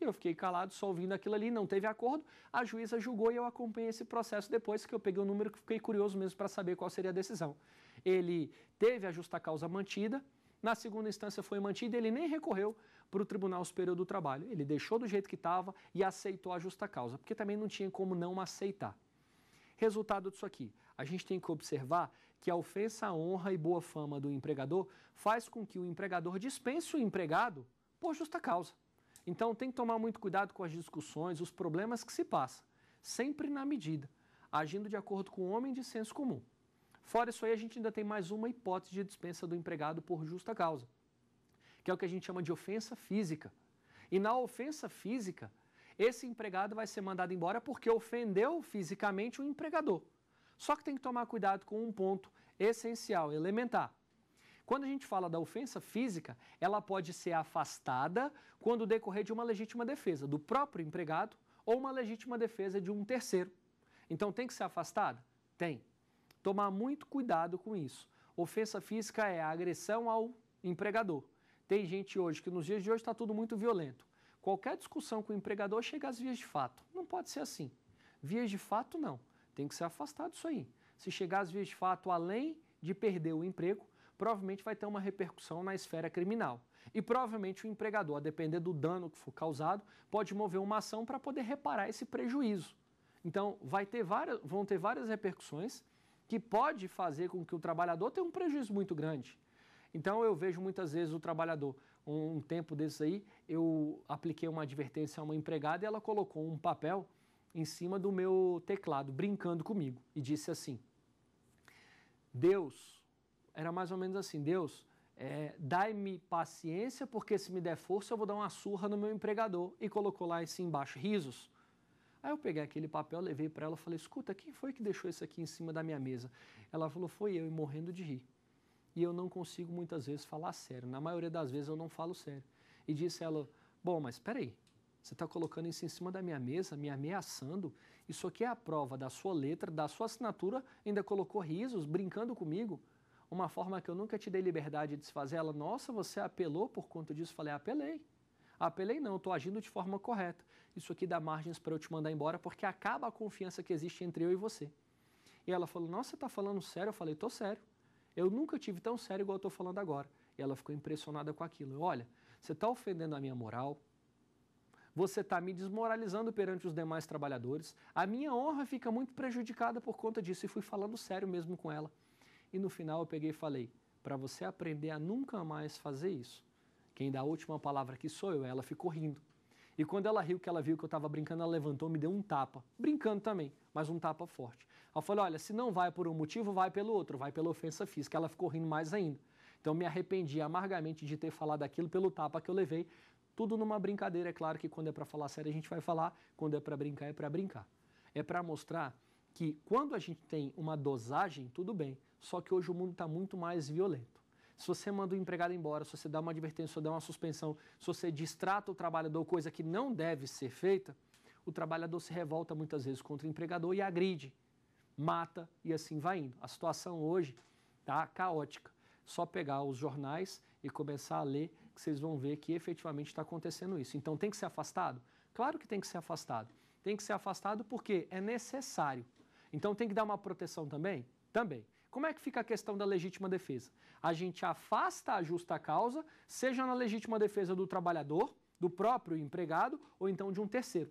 E eu fiquei calado, só ouvindo aquilo ali, não teve acordo. A juíza julgou e eu acompanhei esse processo depois que eu peguei o número que fiquei curioso mesmo para saber qual seria a decisão. Ele teve a justa causa mantida, na segunda instância foi mantida, ele nem recorreu para o Tribunal Superior do Trabalho. Ele deixou do jeito que estava e aceitou a justa causa, porque também não tinha como não aceitar. Resultado disso aqui, a gente tem que observar que a ofensa à honra e boa fama do empregador faz com que o empregador dispense o empregado por justa causa. Então tem que tomar muito cuidado com as discussões, os problemas que se passam, sempre na medida, agindo de acordo com o homem de senso comum. Fora isso aí, a gente ainda tem mais uma hipótese de dispensa do empregado por justa causa, que é o que a gente chama de ofensa física. E na ofensa física, esse empregado vai ser mandado embora porque ofendeu fisicamente o empregador. Só que tem que tomar cuidado com um ponto essencial, elementar. Quando a gente fala da ofensa física, ela pode ser afastada quando decorrer de uma legítima defesa do próprio empregado ou uma legítima defesa de um terceiro. Então tem que ser afastada? Tem. Tomar muito cuidado com isso. Ofensa física é a agressão ao empregador. Tem gente hoje que nos dias de hoje está tudo muito violento. Qualquer discussão com o empregador chega às vias de fato. Não pode ser assim. Vias de fato, não. Tem que ser afastado isso aí. Se chegar às vias de fato, além de perder o emprego, provavelmente vai ter uma repercussão na esfera criminal. E provavelmente o empregador, a depender do dano que for causado, pode mover uma ação para poder reparar esse prejuízo. Então, vai ter várias, vão ter várias repercussões que pode fazer com que o trabalhador tenha um prejuízo muito grande. Então, eu vejo muitas vezes o trabalhador um tempo desse aí, eu apliquei uma advertência a uma empregada e ela colocou um papel em cima do meu teclado, brincando comigo, e disse assim: Deus, era mais ou menos assim: Deus, é, dai-me paciência, porque se me der força eu vou dar uma surra no meu empregador. E colocou lá assim embaixo: risos. Aí eu peguei aquele papel, levei para ela e falei: escuta, quem foi que deixou isso aqui em cima da minha mesa? Ela falou: foi eu, e morrendo de rir e eu não consigo muitas vezes falar sério. Na maioria das vezes eu não falo sério. E disse ela: Bom, mas peraí, você está colocando isso em cima da minha mesa, me ameaçando. Isso aqui é a prova da sua letra, da sua assinatura. Ainda colocou risos, brincando comigo. Uma forma que eu nunca te dei liberdade de desfazer. Ela, nossa, você apelou por conta disso. Falei, apelei. Apelei não, estou agindo de forma correta. Isso aqui dá margens para eu te mandar embora, porque acaba a confiança que existe entre eu e você. E ela falou, nossa, você está falando sério? Eu falei, estou sério. Eu nunca tive tão sério igual eu estou falando agora. E ela ficou impressionada com aquilo. Olha, você está ofendendo a minha moral, você está me desmoralizando perante os demais trabalhadores, a minha honra fica muito prejudicada por conta disso. E fui falando sério mesmo com ela. E no final eu peguei e falei: para você aprender a nunca mais fazer isso, quem dá a última palavra aqui sou eu. Ela ficou rindo. E quando ela riu, que ela viu que eu estava brincando, ela levantou, me deu um tapa. Brincando também, mas um tapa forte. Ela falou: olha, se não vai por um motivo, vai pelo outro, vai pela ofensa física. Ela ficou rindo mais ainda. Então me arrependi amargamente de ter falado aquilo pelo tapa que eu levei. Tudo numa brincadeira, é claro que quando é para falar sério a gente vai falar, quando é para brincar é para brincar. É para mostrar que quando a gente tem uma dosagem, tudo bem, só que hoje o mundo está muito mais violento. Se você manda o um empregado embora, se você dá uma advertência, se você dá uma suspensão, se você distrata o trabalhador, coisa que não deve ser feita, o trabalhador se revolta muitas vezes contra o empregador e agride mata e assim vai indo. A situação hoje está caótica. Só pegar os jornais e começar a ler que vocês vão ver que efetivamente está acontecendo isso. Então tem que ser afastado? Claro que tem que ser afastado. Tem que ser afastado porque é necessário. Então tem que dar uma proteção também? Também. Como é que fica a questão da legítima defesa? A gente afasta a justa causa, seja na legítima defesa do trabalhador, do próprio empregado ou então de um terceiro.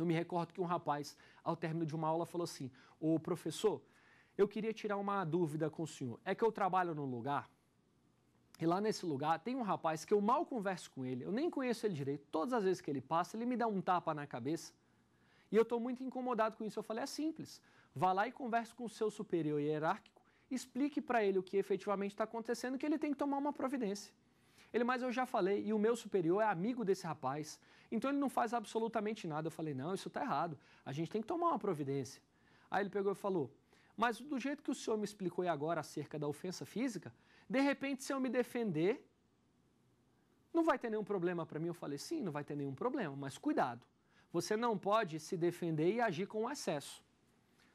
Eu me recordo que um rapaz, ao término de uma aula, falou assim: Ô professor, eu queria tirar uma dúvida com o senhor. É que eu trabalho num lugar, e lá nesse lugar tem um rapaz que eu mal converso com ele, eu nem conheço ele direito. Todas as vezes que ele passa, ele me dá um tapa na cabeça. E eu estou muito incomodado com isso. Eu falei: é simples. Vá lá e converse com o seu superior hierárquico, explique para ele o que efetivamente está acontecendo, que ele tem que tomar uma providência. Ele, mas eu já falei, e o meu superior é amigo desse rapaz, então ele não faz absolutamente nada. Eu falei, não, isso está errado, a gente tem que tomar uma providência. Aí ele pegou e falou, mas do jeito que o senhor me explicou agora acerca da ofensa física, de repente, se eu me defender, não vai ter nenhum problema para mim. Eu falei, sim, não vai ter nenhum problema, mas cuidado. Você não pode se defender e agir com excesso.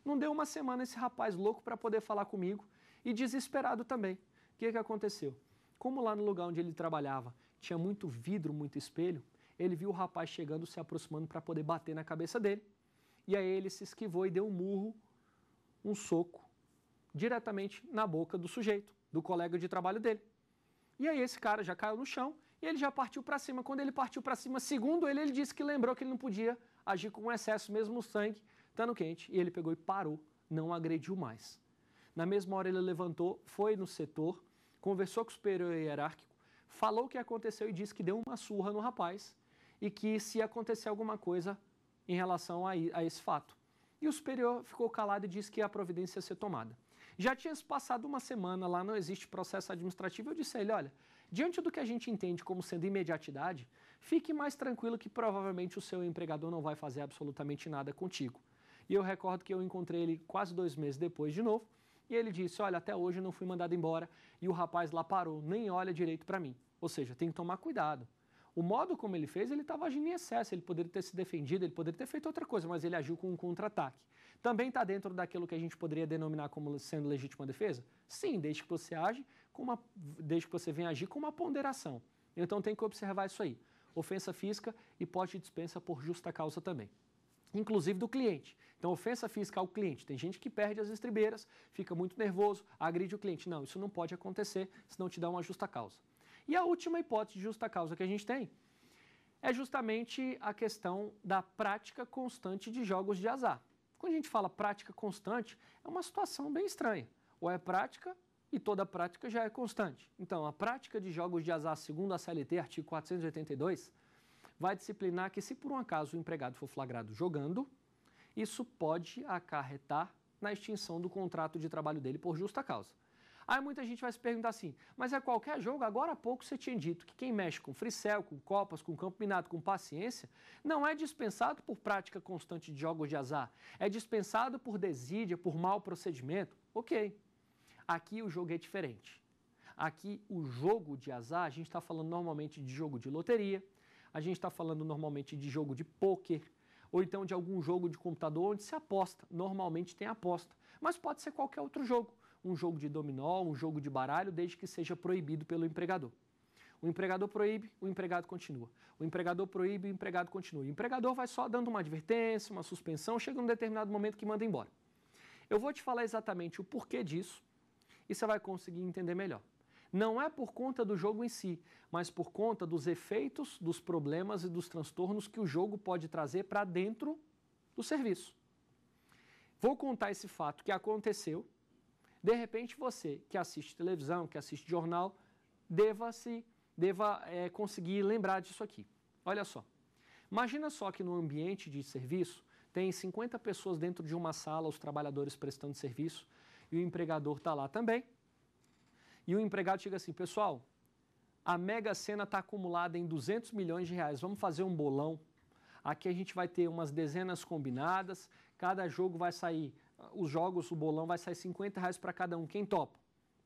Não deu uma semana esse rapaz louco para poder falar comigo e desesperado também. O que, que aconteceu? Como lá no lugar onde ele trabalhava tinha muito vidro, muito espelho, ele viu o rapaz chegando, se aproximando para poder bater na cabeça dele. E aí ele se esquivou e deu um murro, um soco, diretamente na boca do sujeito, do colega de trabalho dele. E aí esse cara já caiu no chão e ele já partiu para cima. Quando ele partiu para cima, segundo ele, ele disse que lembrou que ele não podia agir com excesso, mesmo o sangue estando quente. E ele pegou e parou, não agrediu mais. Na mesma hora ele levantou, foi no setor conversou com o superior hierárquico, falou o que aconteceu e disse que deu uma surra no rapaz e que se acontecer alguma coisa em relação a, a esse fato. E o superior ficou calado e disse que a providência ia ser tomada. Já tinha se passado uma semana, lá não existe processo administrativo. Eu disse a ele: olha, diante do que a gente entende como sendo imediatidade, fique mais tranquilo que provavelmente o seu empregador não vai fazer absolutamente nada contigo. E eu recordo que eu encontrei ele quase dois meses depois de novo e ele disse: Olha, até hoje eu não fui mandado embora. E o rapaz lá parou, nem olha direito para mim. Ou seja, tem que tomar cuidado. O modo como ele fez, ele estava agindo em excesso, ele poderia ter se defendido, ele poderia ter feito outra coisa, mas ele agiu com um contra-ataque. Também está dentro daquilo que a gente poderia denominar como sendo legítima defesa? Sim, desde que você age com uma, desde que você venha agir com uma ponderação. Então tem que observar isso aí. Ofensa física e pode de dispensa por justa causa também inclusive do cliente. Então, ofensa física ao cliente. Tem gente que perde as estribeiras, fica muito nervoso, agride o cliente. Não, isso não pode acontecer, senão te dá uma justa causa. E a última hipótese de justa causa que a gente tem é justamente a questão da prática constante de jogos de azar. Quando a gente fala prática constante, é uma situação bem estranha. Ou é prática e toda prática já é constante. Então, a prática de jogos de azar, segundo a CLT, artigo 482, vai disciplinar que, se por um acaso o empregado for flagrado jogando, isso pode acarretar na extinção do contrato de trabalho dele por justa causa. Aí muita gente vai se perguntar assim, mas é qualquer jogo? Agora há pouco você tinha dito que quem mexe com fricel, com copas, com campo minado, com paciência, não é dispensado por prática constante de jogos de azar. É dispensado por desídia, por mau procedimento. Ok. Aqui o jogo é diferente. Aqui o jogo de azar, a gente está falando normalmente de jogo de loteria, a gente está falando normalmente de jogo de pôquer, ou então de algum jogo de computador onde se aposta. Normalmente tem aposta, mas pode ser qualquer outro jogo, um jogo de dominó, um jogo de baralho, desde que seja proibido pelo empregador. O empregador proíbe, o empregado continua. O empregador proíbe, o empregado continua. O empregador vai só dando uma advertência, uma suspensão, chega num determinado momento que manda embora. Eu vou te falar exatamente o porquê disso e você vai conseguir entender melhor não é por conta do jogo em si, mas por conta dos efeitos, dos problemas e dos transtornos que o jogo pode trazer para dentro do serviço. Vou contar esse fato que aconteceu. De repente, você que assiste televisão, que assiste jornal, deva se deva é, conseguir lembrar disso aqui. Olha só. Imagina só que no ambiente de serviço tem 50 pessoas dentro de uma sala, os trabalhadores prestando serviço e o empregador está lá também. E o empregado chega assim: pessoal, a Mega Sena está acumulada em 200 milhões de reais, vamos fazer um bolão. Aqui a gente vai ter umas dezenas combinadas, cada jogo vai sair, os jogos, o bolão vai sair 50 reais para cada um. Quem topa?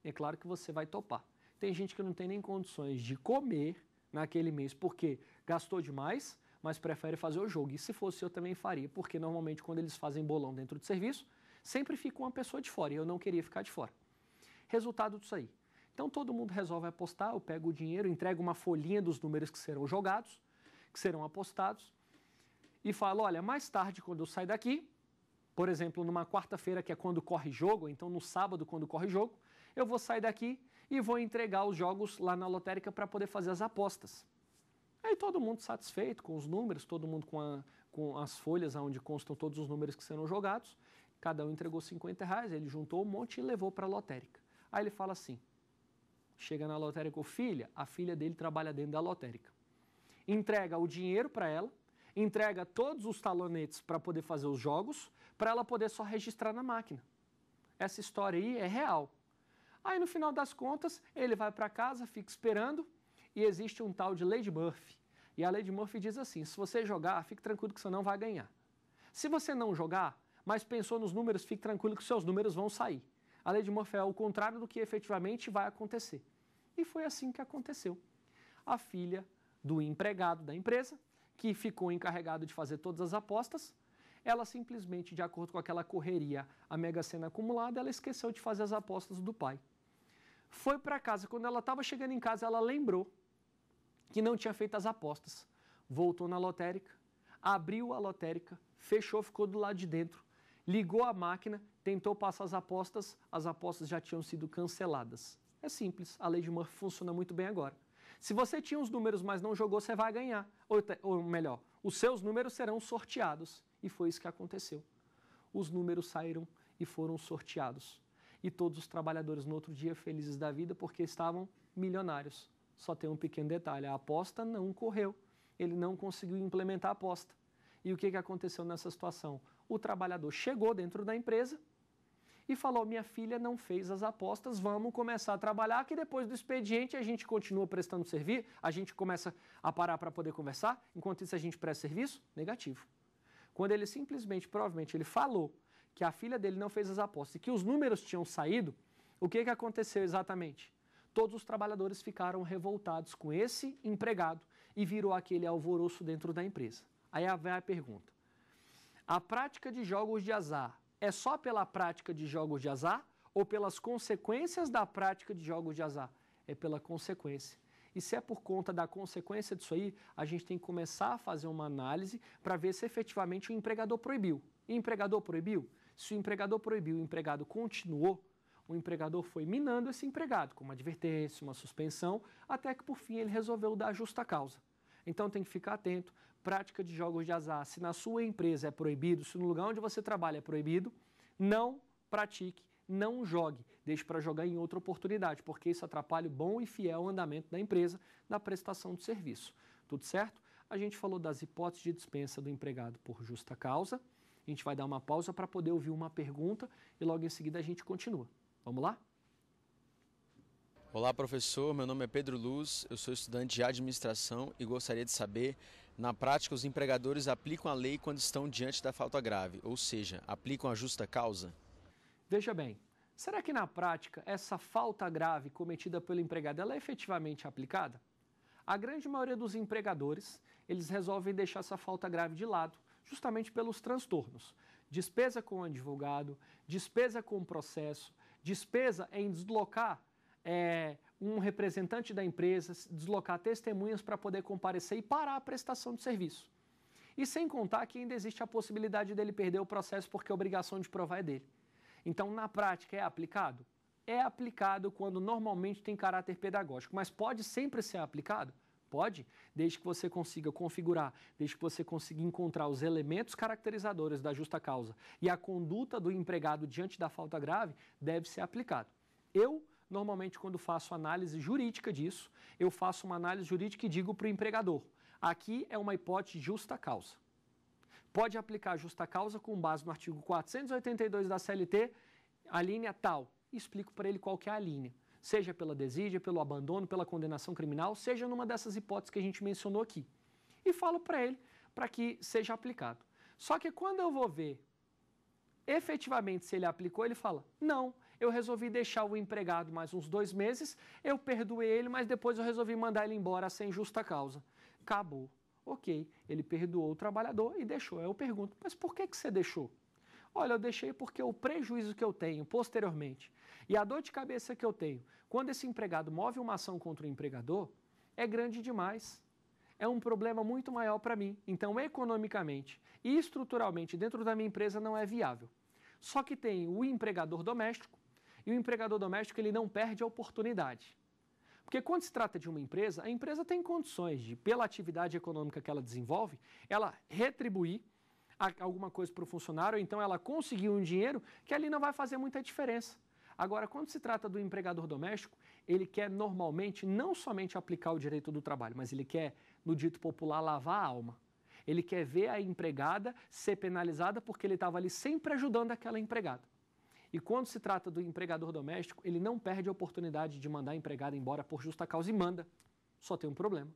É claro que você vai topar. Tem gente que não tem nem condições de comer naquele mês porque gastou demais, mas prefere fazer o jogo. E se fosse eu também faria, porque normalmente quando eles fazem bolão dentro do serviço, sempre fica uma pessoa de fora e eu não queria ficar de fora. Resultado disso aí. Então todo mundo resolve apostar, eu pego o dinheiro, entrego uma folhinha dos números que serão jogados, que serão apostados, e falo: olha, mais tarde, quando eu sair daqui, por exemplo, numa quarta-feira, que é quando corre jogo, então no sábado, quando corre jogo, eu vou sair daqui e vou entregar os jogos lá na lotérica para poder fazer as apostas. Aí todo mundo satisfeito com os números, todo mundo com, a, com as folhas onde constam todos os números que serão jogados. Cada um entregou 50 reais, ele juntou um monte e levou para a lotérica. Aí ele fala assim: chega na lotérica o filha, a filha dele trabalha dentro da lotérica. Entrega o dinheiro para ela, entrega todos os talonetes para poder fazer os jogos, para ela poder só registrar na máquina. Essa história aí é real. Aí no final das contas, ele vai para casa, fica esperando e existe um tal de Lady Murphy. E a Lady Murphy diz assim: se você jogar, fique tranquilo que você não vai ganhar. Se você não jogar, mas pensou nos números, fique tranquilo que seus números vão sair a lei de Murphy é o contrário do que efetivamente vai acontecer. E foi assim que aconteceu. A filha do empregado da empresa, que ficou encarregado de fazer todas as apostas, ela simplesmente, de acordo com aquela correria, a mega sena acumulada, ela esqueceu de fazer as apostas do pai. Foi para casa, quando ela estava chegando em casa, ela lembrou que não tinha feito as apostas. Voltou na lotérica, abriu a lotérica, fechou, ficou do lado de dentro ligou a máquina, tentou passar as apostas, as apostas já tinham sido canceladas. É simples, a lei de Murphy funciona muito bem agora. Se você tinha os números, mas não jogou, você vai ganhar. Ou, ou melhor, os seus números serão sorteados. E foi isso que aconteceu. Os números saíram e foram sorteados. E todos os trabalhadores no outro dia felizes da vida porque estavam milionários. Só tem um pequeno detalhe: a aposta não correu. Ele não conseguiu implementar a aposta. E o que aconteceu nessa situação? o trabalhador chegou dentro da empresa e falou: Minha filha não fez as apostas, vamos começar a trabalhar, que depois do expediente a gente continua prestando serviço, a gente começa a parar para poder conversar, enquanto isso a gente presta serviço? Negativo. Quando ele simplesmente, provavelmente, ele falou que a filha dele não fez as apostas e que os números tinham saído, o que, que aconteceu exatamente? Todos os trabalhadores ficaram revoltados com esse empregado e virou aquele alvoroço dentro da empresa. Aí vai a pergunta: a prática de jogos de azar é só pela prática de jogos de azar ou pelas consequências da prática de jogos de azar? É pela consequência. E se é por conta da consequência disso aí, a gente tem que começar a fazer uma análise para ver se efetivamente o empregador proibiu. E empregador proibiu? Se o empregador proibiu o empregado continuou, o empregador foi minando esse empregado, com uma advertência, uma suspensão, até que por fim ele resolveu dar justa causa. Então tem que ficar atento, prática de jogos de azar. Se na sua empresa é proibido, se no lugar onde você trabalha é proibido, não pratique, não jogue. Deixe para jogar em outra oportunidade, porque isso atrapalha o bom e fiel andamento da empresa na prestação de serviço. Tudo certo? A gente falou das hipóteses de dispensa do empregado por justa causa. A gente vai dar uma pausa para poder ouvir uma pergunta e logo em seguida a gente continua. Vamos lá? Olá, professor. Meu nome é Pedro Luz. Eu sou estudante de administração e gostaria de saber na prática, os empregadores aplicam a lei quando estão diante da falta grave, ou seja, aplicam a justa causa? Veja bem, será que na prática essa falta grave cometida pelo empregado ela é efetivamente aplicada? A grande maioria dos empregadores, eles resolvem deixar essa falta grave de lado, justamente pelos transtornos. Despesa com o advogado, despesa com o processo, despesa em deslocar é, um representante da empresa, deslocar testemunhas para poder comparecer e parar a prestação de serviço. E sem contar que ainda existe a possibilidade dele perder o processo porque a obrigação de provar é dele. Então, na prática, é aplicado? É aplicado quando normalmente tem caráter pedagógico, mas pode sempre ser aplicado? Pode, desde que você consiga configurar, desde que você consiga encontrar os elementos caracterizadores da justa causa e a conduta do empregado diante da falta grave deve ser aplicado. Eu Normalmente, quando faço análise jurídica disso, eu faço uma análise jurídica e digo para o empregador: aqui é uma hipótese de justa causa. Pode aplicar justa causa com base no artigo 482 da CLT, a linha tal. Explico para ele qual que é a linha. Seja pela desídia, pelo abandono, pela condenação criminal, seja numa dessas hipóteses que a gente mencionou aqui. E falo para ele para que seja aplicado. Só que quando eu vou ver efetivamente se ele aplicou, ele fala: não, eu resolvi deixar o empregado mais uns dois meses, eu perdoei ele, mas depois eu resolvi mandar ele embora sem justa causa. Acabou. Ok, ele perdoou o trabalhador e deixou. Eu pergunto, mas por que, que você deixou? Olha, eu deixei porque o prejuízo que eu tenho posteriormente e a dor de cabeça que eu tenho quando esse empregado move uma ação contra o empregador é grande demais. É um problema muito maior para mim. Então, economicamente e estruturalmente, dentro da minha empresa não é viável. Só que tem o empregador doméstico, e o empregador doméstico ele não perde a oportunidade. Porque quando se trata de uma empresa, a empresa tem condições de, pela atividade econômica que ela desenvolve, ela retribuir alguma coisa para o funcionário, ou então ela conseguiu um dinheiro que ali não vai fazer muita diferença. Agora, quando se trata do empregador doméstico, ele quer normalmente não somente aplicar o direito do trabalho, mas ele quer, no dito popular, lavar a alma. Ele quer ver a empregada ser penalizada porque ele estava ali sempre ajudando aquela empregada. E quando se trata do empregador doméstico, ele não perde a oportunidade de mandar a empregada embora por justa causa e manda. Só tem um problema.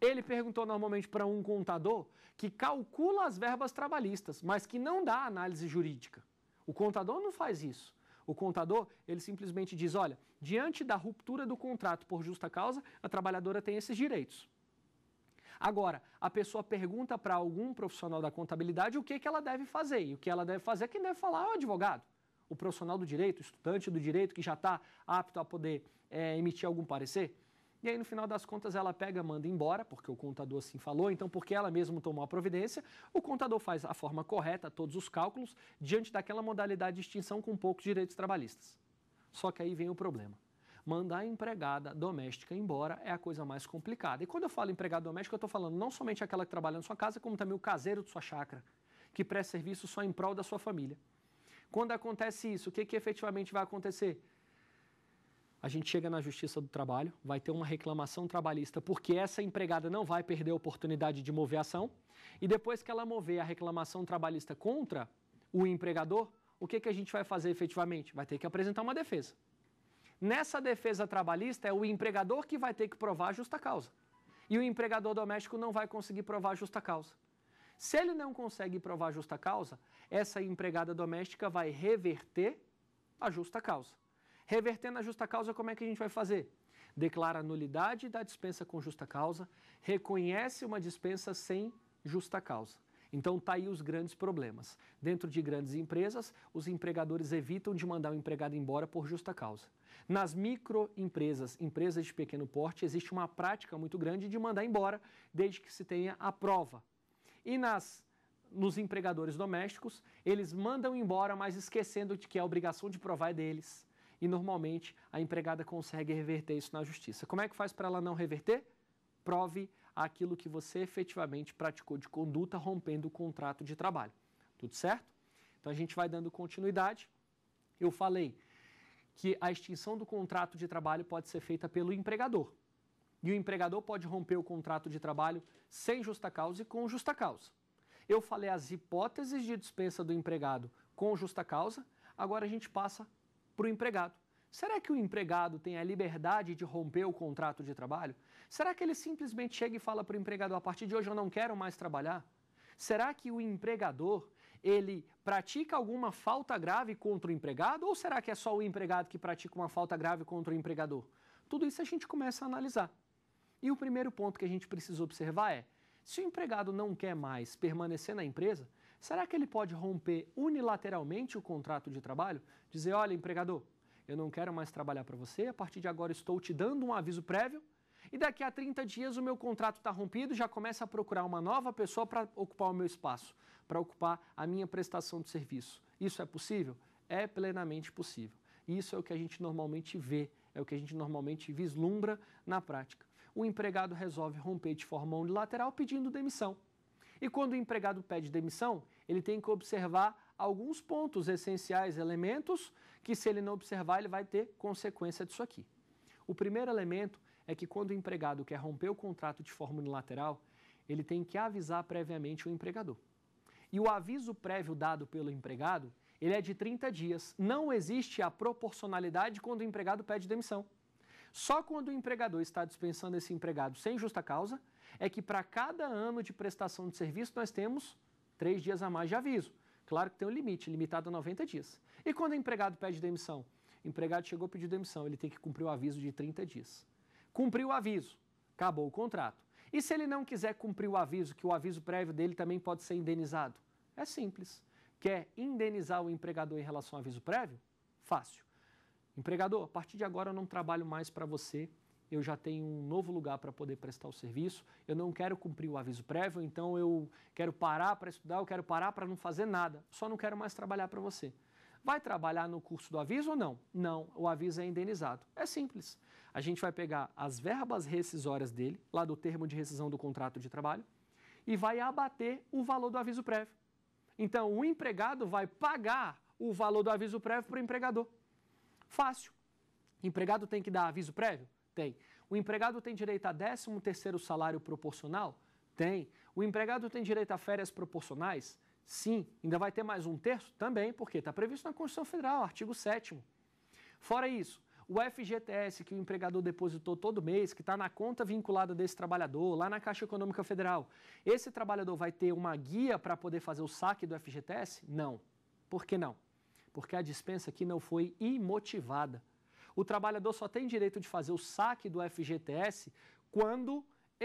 Ele perguntou normalmente para um contador que calcula as verbas trabalhistas, mas que não dá análise jurídica. O contador não faz isso. O contador, ele simplesmente diz: olha, diante da ruptura do contrato por justa causa, a trabalhadora tem esses direitos. Agora, a pessoa pergunta para algum profissional da contabilidade o que, que ela deve fazer. E o que ela deve fazer, é quem deve falar é o advogado o profissional do direito, o estudante do direito que já está apto a poder é, emitir algum parecer? E aí, no final das contas, ela pega, manda embora, porque o contador assim falou, então, porque ela mesma tomou a providência, o contador faz a forma correta, todos os cálculos, diante daquela modalidade de extinção com poucos direitos trabalhistas. Só que aí vem o problema. Mandar a empregada doméstica embora é a coisa mais complicada. E quando eu falo empregada doméstica, eu estou falando não somente aquela que trabalha na sua casa, como também o caseiro de sua chácara, que presta serviço só em prol da sua família. Quando acontece isso, o que, que efetivamente vai acontecer? A gente chega na justiça do trabalho, vai ter uma reclamação trabalhista, porque essa empregada não vai perder a oportunidade de mover ação. E depois que ela mover a reclamação trabalhista contra o empregador, o que, que a gente vai fazer efetivamente? Vai ter que apresentar uma defesa. Nessa defesa trabalhista, é o empregador que vai ter que provar a justa causa. E o empregador doméstico não vai conseguir provar a justa causa. Se ele não consegue provar justa causa, essa empregada doméstica vai reverter a justa causa. Revertendo a justa causa, como é que a gente vai fazer? Declara a nulidade da dispensa com justa causa, reconhece uma dispensa sem justa causa. Então, tá aí os grandes problemas. Dentro de grandes empresas, os empregadores evitam de mandar o empregado embora por justa causa. Nas microempresas, empresas de pequeno porte, existe uma prática muito grande de mandar embora, desde que se tenha a prova e nas nos empregadores domésticos, eles mandam embora, mas esquecendo de que é a obrigação de provar é deles. E normalmente a empregada consegue reverter isso na justiça. Como é que faz para ela não reverter? Prove aquilo que você efetivamente praticou de conduta rompendo o contrato de trabalho. Tudo certo? Então a gente vai dando continuidade. Eu falei que a extinção do contrato de trabalho pode ser feita pelo empregador. E o empregador pode romper o contrato de trabalho sem justa causa e com justa causa. Eu falei as hipóteses de dispensa do empregado com justa causa, agora a gente passa para o empregado. Será que o empregado tem a liberdade de romper o contrato de trabalho? Será que ele simplesmente chega e fala para o empregador: a partir de hoje eu não quero mais trabalhar? Será que o empregador ele pratica alguma falta grave contra o empregado ou será que é só o empregado que pratica uma falta grave contra o empregador? Tudo isso a gente começa a analisar. E o primeiro ponto que a gente precisa observar é: se o empregado não quer mais permanecer na empresa, será que ele pode romper unilateralmente o contrato de trabalho? Dizer: olha, empregador, eu não quero mais trabalhar para você, a partir de agora estou te dando um aviso prévio. E daqui a 30 dias o meu contrato está rompido, já começa a procurar uma nova pessoa para ocupar o meu espaço, para ocupar a minha prestação de serviço. Isso é possível? É plenamente possível. Isso é o que a gente normalmente vê, é o que a gente normalmente vislumbra na prática o empregado resolve romper de forma unilateral pedindo demissão. E quando o empregado pede demissão, ele tem que observar alguns pontos essenciais, elementos, que se ele não observar, ele vai ter consequência disso aqui. O primeiro elemento é que quando o empregado quer romper o contrato de forma unilateral, ele tem que avisar previamente o empregador. E o aviso prévio dado pelo empregado, ele é de 30 dias. Não existe a proporcionalidade quando o empregado pede demissão. Só quando o empregador está dispensando esse empregado sem justa causa é que para cada ano de prestação de serviço nós temos três dias a mais de aviso. Claro que tem um limite, limitado a 90 dias. E quando o empregado pede demissão? O empregado chegou a pedir demissão, ele tem que cumprir o aviso de 30 dias. Cumpriu o aviso, acabou o contrato. E se ele não quiser cumprir o aviso, que o aviso prévio dele também pode ser indenizado? É simples. Quer indenizar o empregador em relação ao aviso prévio? Fácil. Empregador, a partir de agora eu não trabalho mais para você, eu já tenho um novo lugar para poder prestar o serviço, eu não quero cumprir o aviso prévio, então eu quero parar para estudar, eu quero parar para não fazer nada, só não quero mais trabalhar para você. Vai trabalhar no curso do aviso ou não? Não, o aviso é indenizado. É simples. A gente vai pegar as verbas rescisórias dele, lá do termo de rescisão do contrato de trabalho, e vai abater o valor do aviso prévio. Então, o empregado vai pagar o valor do aviso prévio para o empregador. Fácil. empregado tem que dar aviso prévio? Tem. O empregado tem direito a 13º salário proporcional? Tem. O empregado tem direito a férias proporcionais? Sim. Ainda vai ter mais um terço? Também, porque está previsto na Constituição Federal, artigo 7 Fora isso, o FGTS que o empregador depositou todo mês, que está na conta vinculada desse trabalhador, lá na Caixa Econômica Federal, esse trabalhador vai ter uma guia para poder fazer o saque do FGTS? Não. Por que não? porque a dispensa aqui não foi imotivada. O trabalhador só tem direito de fazer o saque do FGTS quando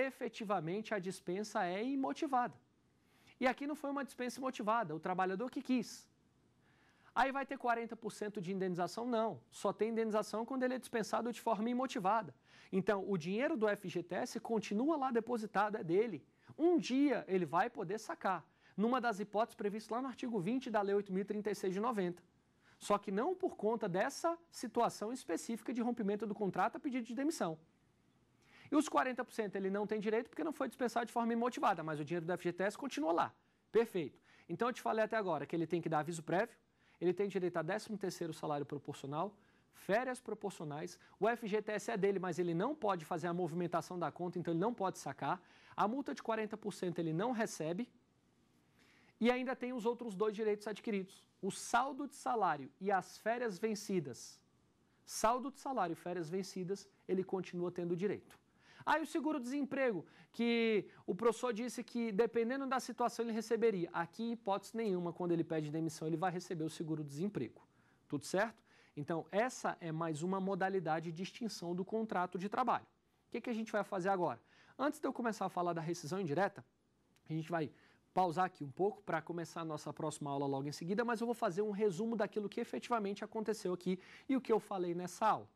efetivamente a dispensa é imotivada. E aqui não foi uma dispensa imotivada, o trabalhador que quis. Aí vai ter 40% de indenização? Não. Só tem indenização quando ele é dispensado de forma imotivada. Então, o dinheiro do FGTS continua lá depositado, é dele. Um dia ele vai poder sacar, numa das hipóteses previstas lá no artigo 20 da Lei 8036 de 90. Só que não por conta dessa situação específica de rompimento do contrato a pedido de demissão. E os 40% ele não tem direito porque não foi dispensado de forma imotivada, mas o dinheiro do FGTS continua lá. Perfeito. Então eu te falei até agora que ele tem que dar aviso prévio, ele tem direito a 13º salário proporcional, férias proporcionais, o FGTS é dele, mas ele não pode fazer a movimentação da conta, então ele não pode sacar. A multa de 40% ele não recebe, e ainda tem os outros dois direitos adquiridos: o saldo de salário e as férias vencidas. Saldo de salário, férias vencidas, ele continua tendo direito. Aí ah, o seguro-desemprego, que o professor disse que dependendo da situação ele receberia. Aqui, hipótese nenhuma, quando ele pede demissão, ele vai receber o seguro-desemprego. Tudo certo? Então, essa é mais uma modalidade de extinção do contrato de trabalho. O que, que a gente vai fazer agora? Antes de eu começar a falar da rescisão indireta, a gente vai pausar aqui um pouco para começar a nossa próxima aula logo em seguida, mas eu vou fazer um resumo daquilo que efetivamente aconteceu aqui e o que eu falei nessa aula.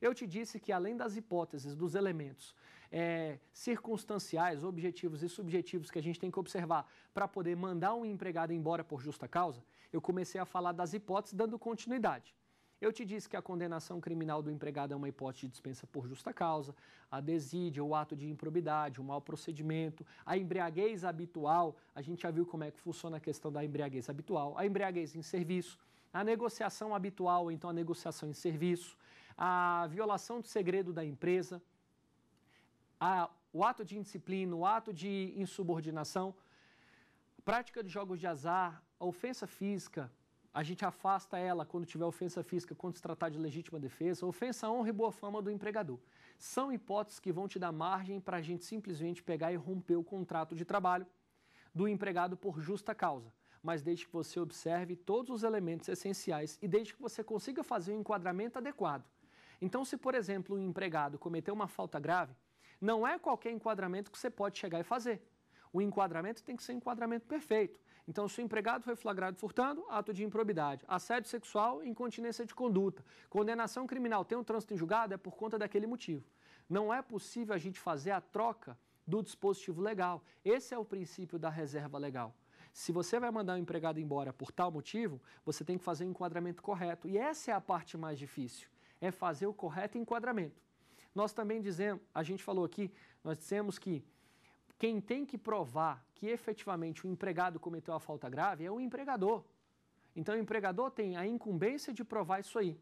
Eu te disse que além das hipóteses dos elementos é, circunstanciais, objetivos e subjetivos que a gente tem que observar para poder mandar um empregado embora por justa causa, eu comecei a falar das hipóteses dando continuidade. Eu te disse que a condenação criminal do empregado é uma hipótese de dispensa por justa causa, a desídia, o ato de improbidade, o mau procedimento, a embriaguez habitual, a gente já viu como é que funciona a questão da embriaguez habitual, a embriaguez em serviço, a negociação habitual, então a negociação em serviço, a violação do segredo da empresa, a, o ato de indisciplina, o ato de insubordinação, a prática de jogos de azar, a ofensa física, a gente afasta ela quando tiver ofensa física, quando se tratar de legítima defesa, ofensa à honra e boa fama do empregador. São hipóteses que vão te dar margem para a gente simplesmente pegar e romper o contrato de trabalho do empregado por justa causa, mas desde que você observe todos os elementos essenciais e desde que você consiga fazer o um enquadramento adequado. Então, se, por exemplo, um empregado cometeu uma falta grave, não é qualquer enquadramento que você pode chegar e fazer. O enquadramento tem que ser enquadramento perfeito. Então, se o empregado foi flagrado furtando, ato de improbidade. Assédio sexual, incontinência de conduta. Condenação criminal tem um trânsito em julgado, é por conta daquele motivo. Não é possível a gente fazer a troca do dispositivo legal. Esse é o princípio da reserva legal. Se você vai mandar o um empregado embora por tal motivo, você tem que fazer o um enquadramento correto. E essa é a parte mais difícil, é fazer o correto enquadramento. Nós também dizemos, a gente falou aqui, nós dissemos que quem tem que provar que efetivamente o empregado cometeu a falta grave é o empregador. Então, o empregador tem a incumbência de provar isso aí.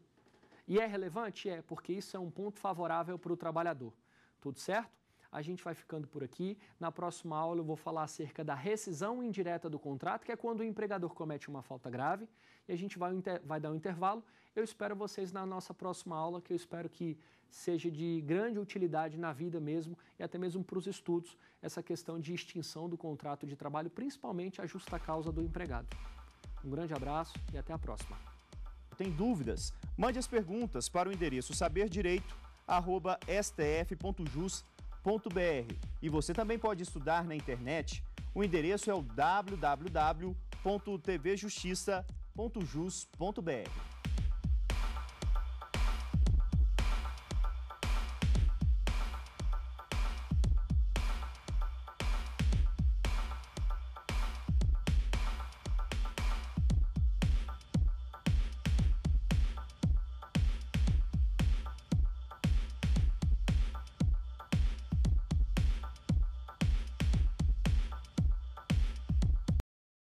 E é relevante? É, porque isso é um ponto favorável para o trabalhador. Tudo certo? A gente vai ficando por aqui. Na próxima aula eu vou falar acerca da rescisão indireta do contrato, que é quando o empregador comete uma falta grave. E a gente vai, vai dar um intervalo. Eu espero vocês na nossa próxima aula, que eu espero que seja de grande utilidade na vida mesmo e até mesmo para os estudos, essa questão de extinção do contrato de trabalho, principalmente a justa causa do empregado. Um grande abraço e até a próxima. Tem dúvidas? Mande as perguntas para o endereço saberdireito@stf.jus. E você também pode estudar na internet. O endereço é o www.tvjustiça.jus.br.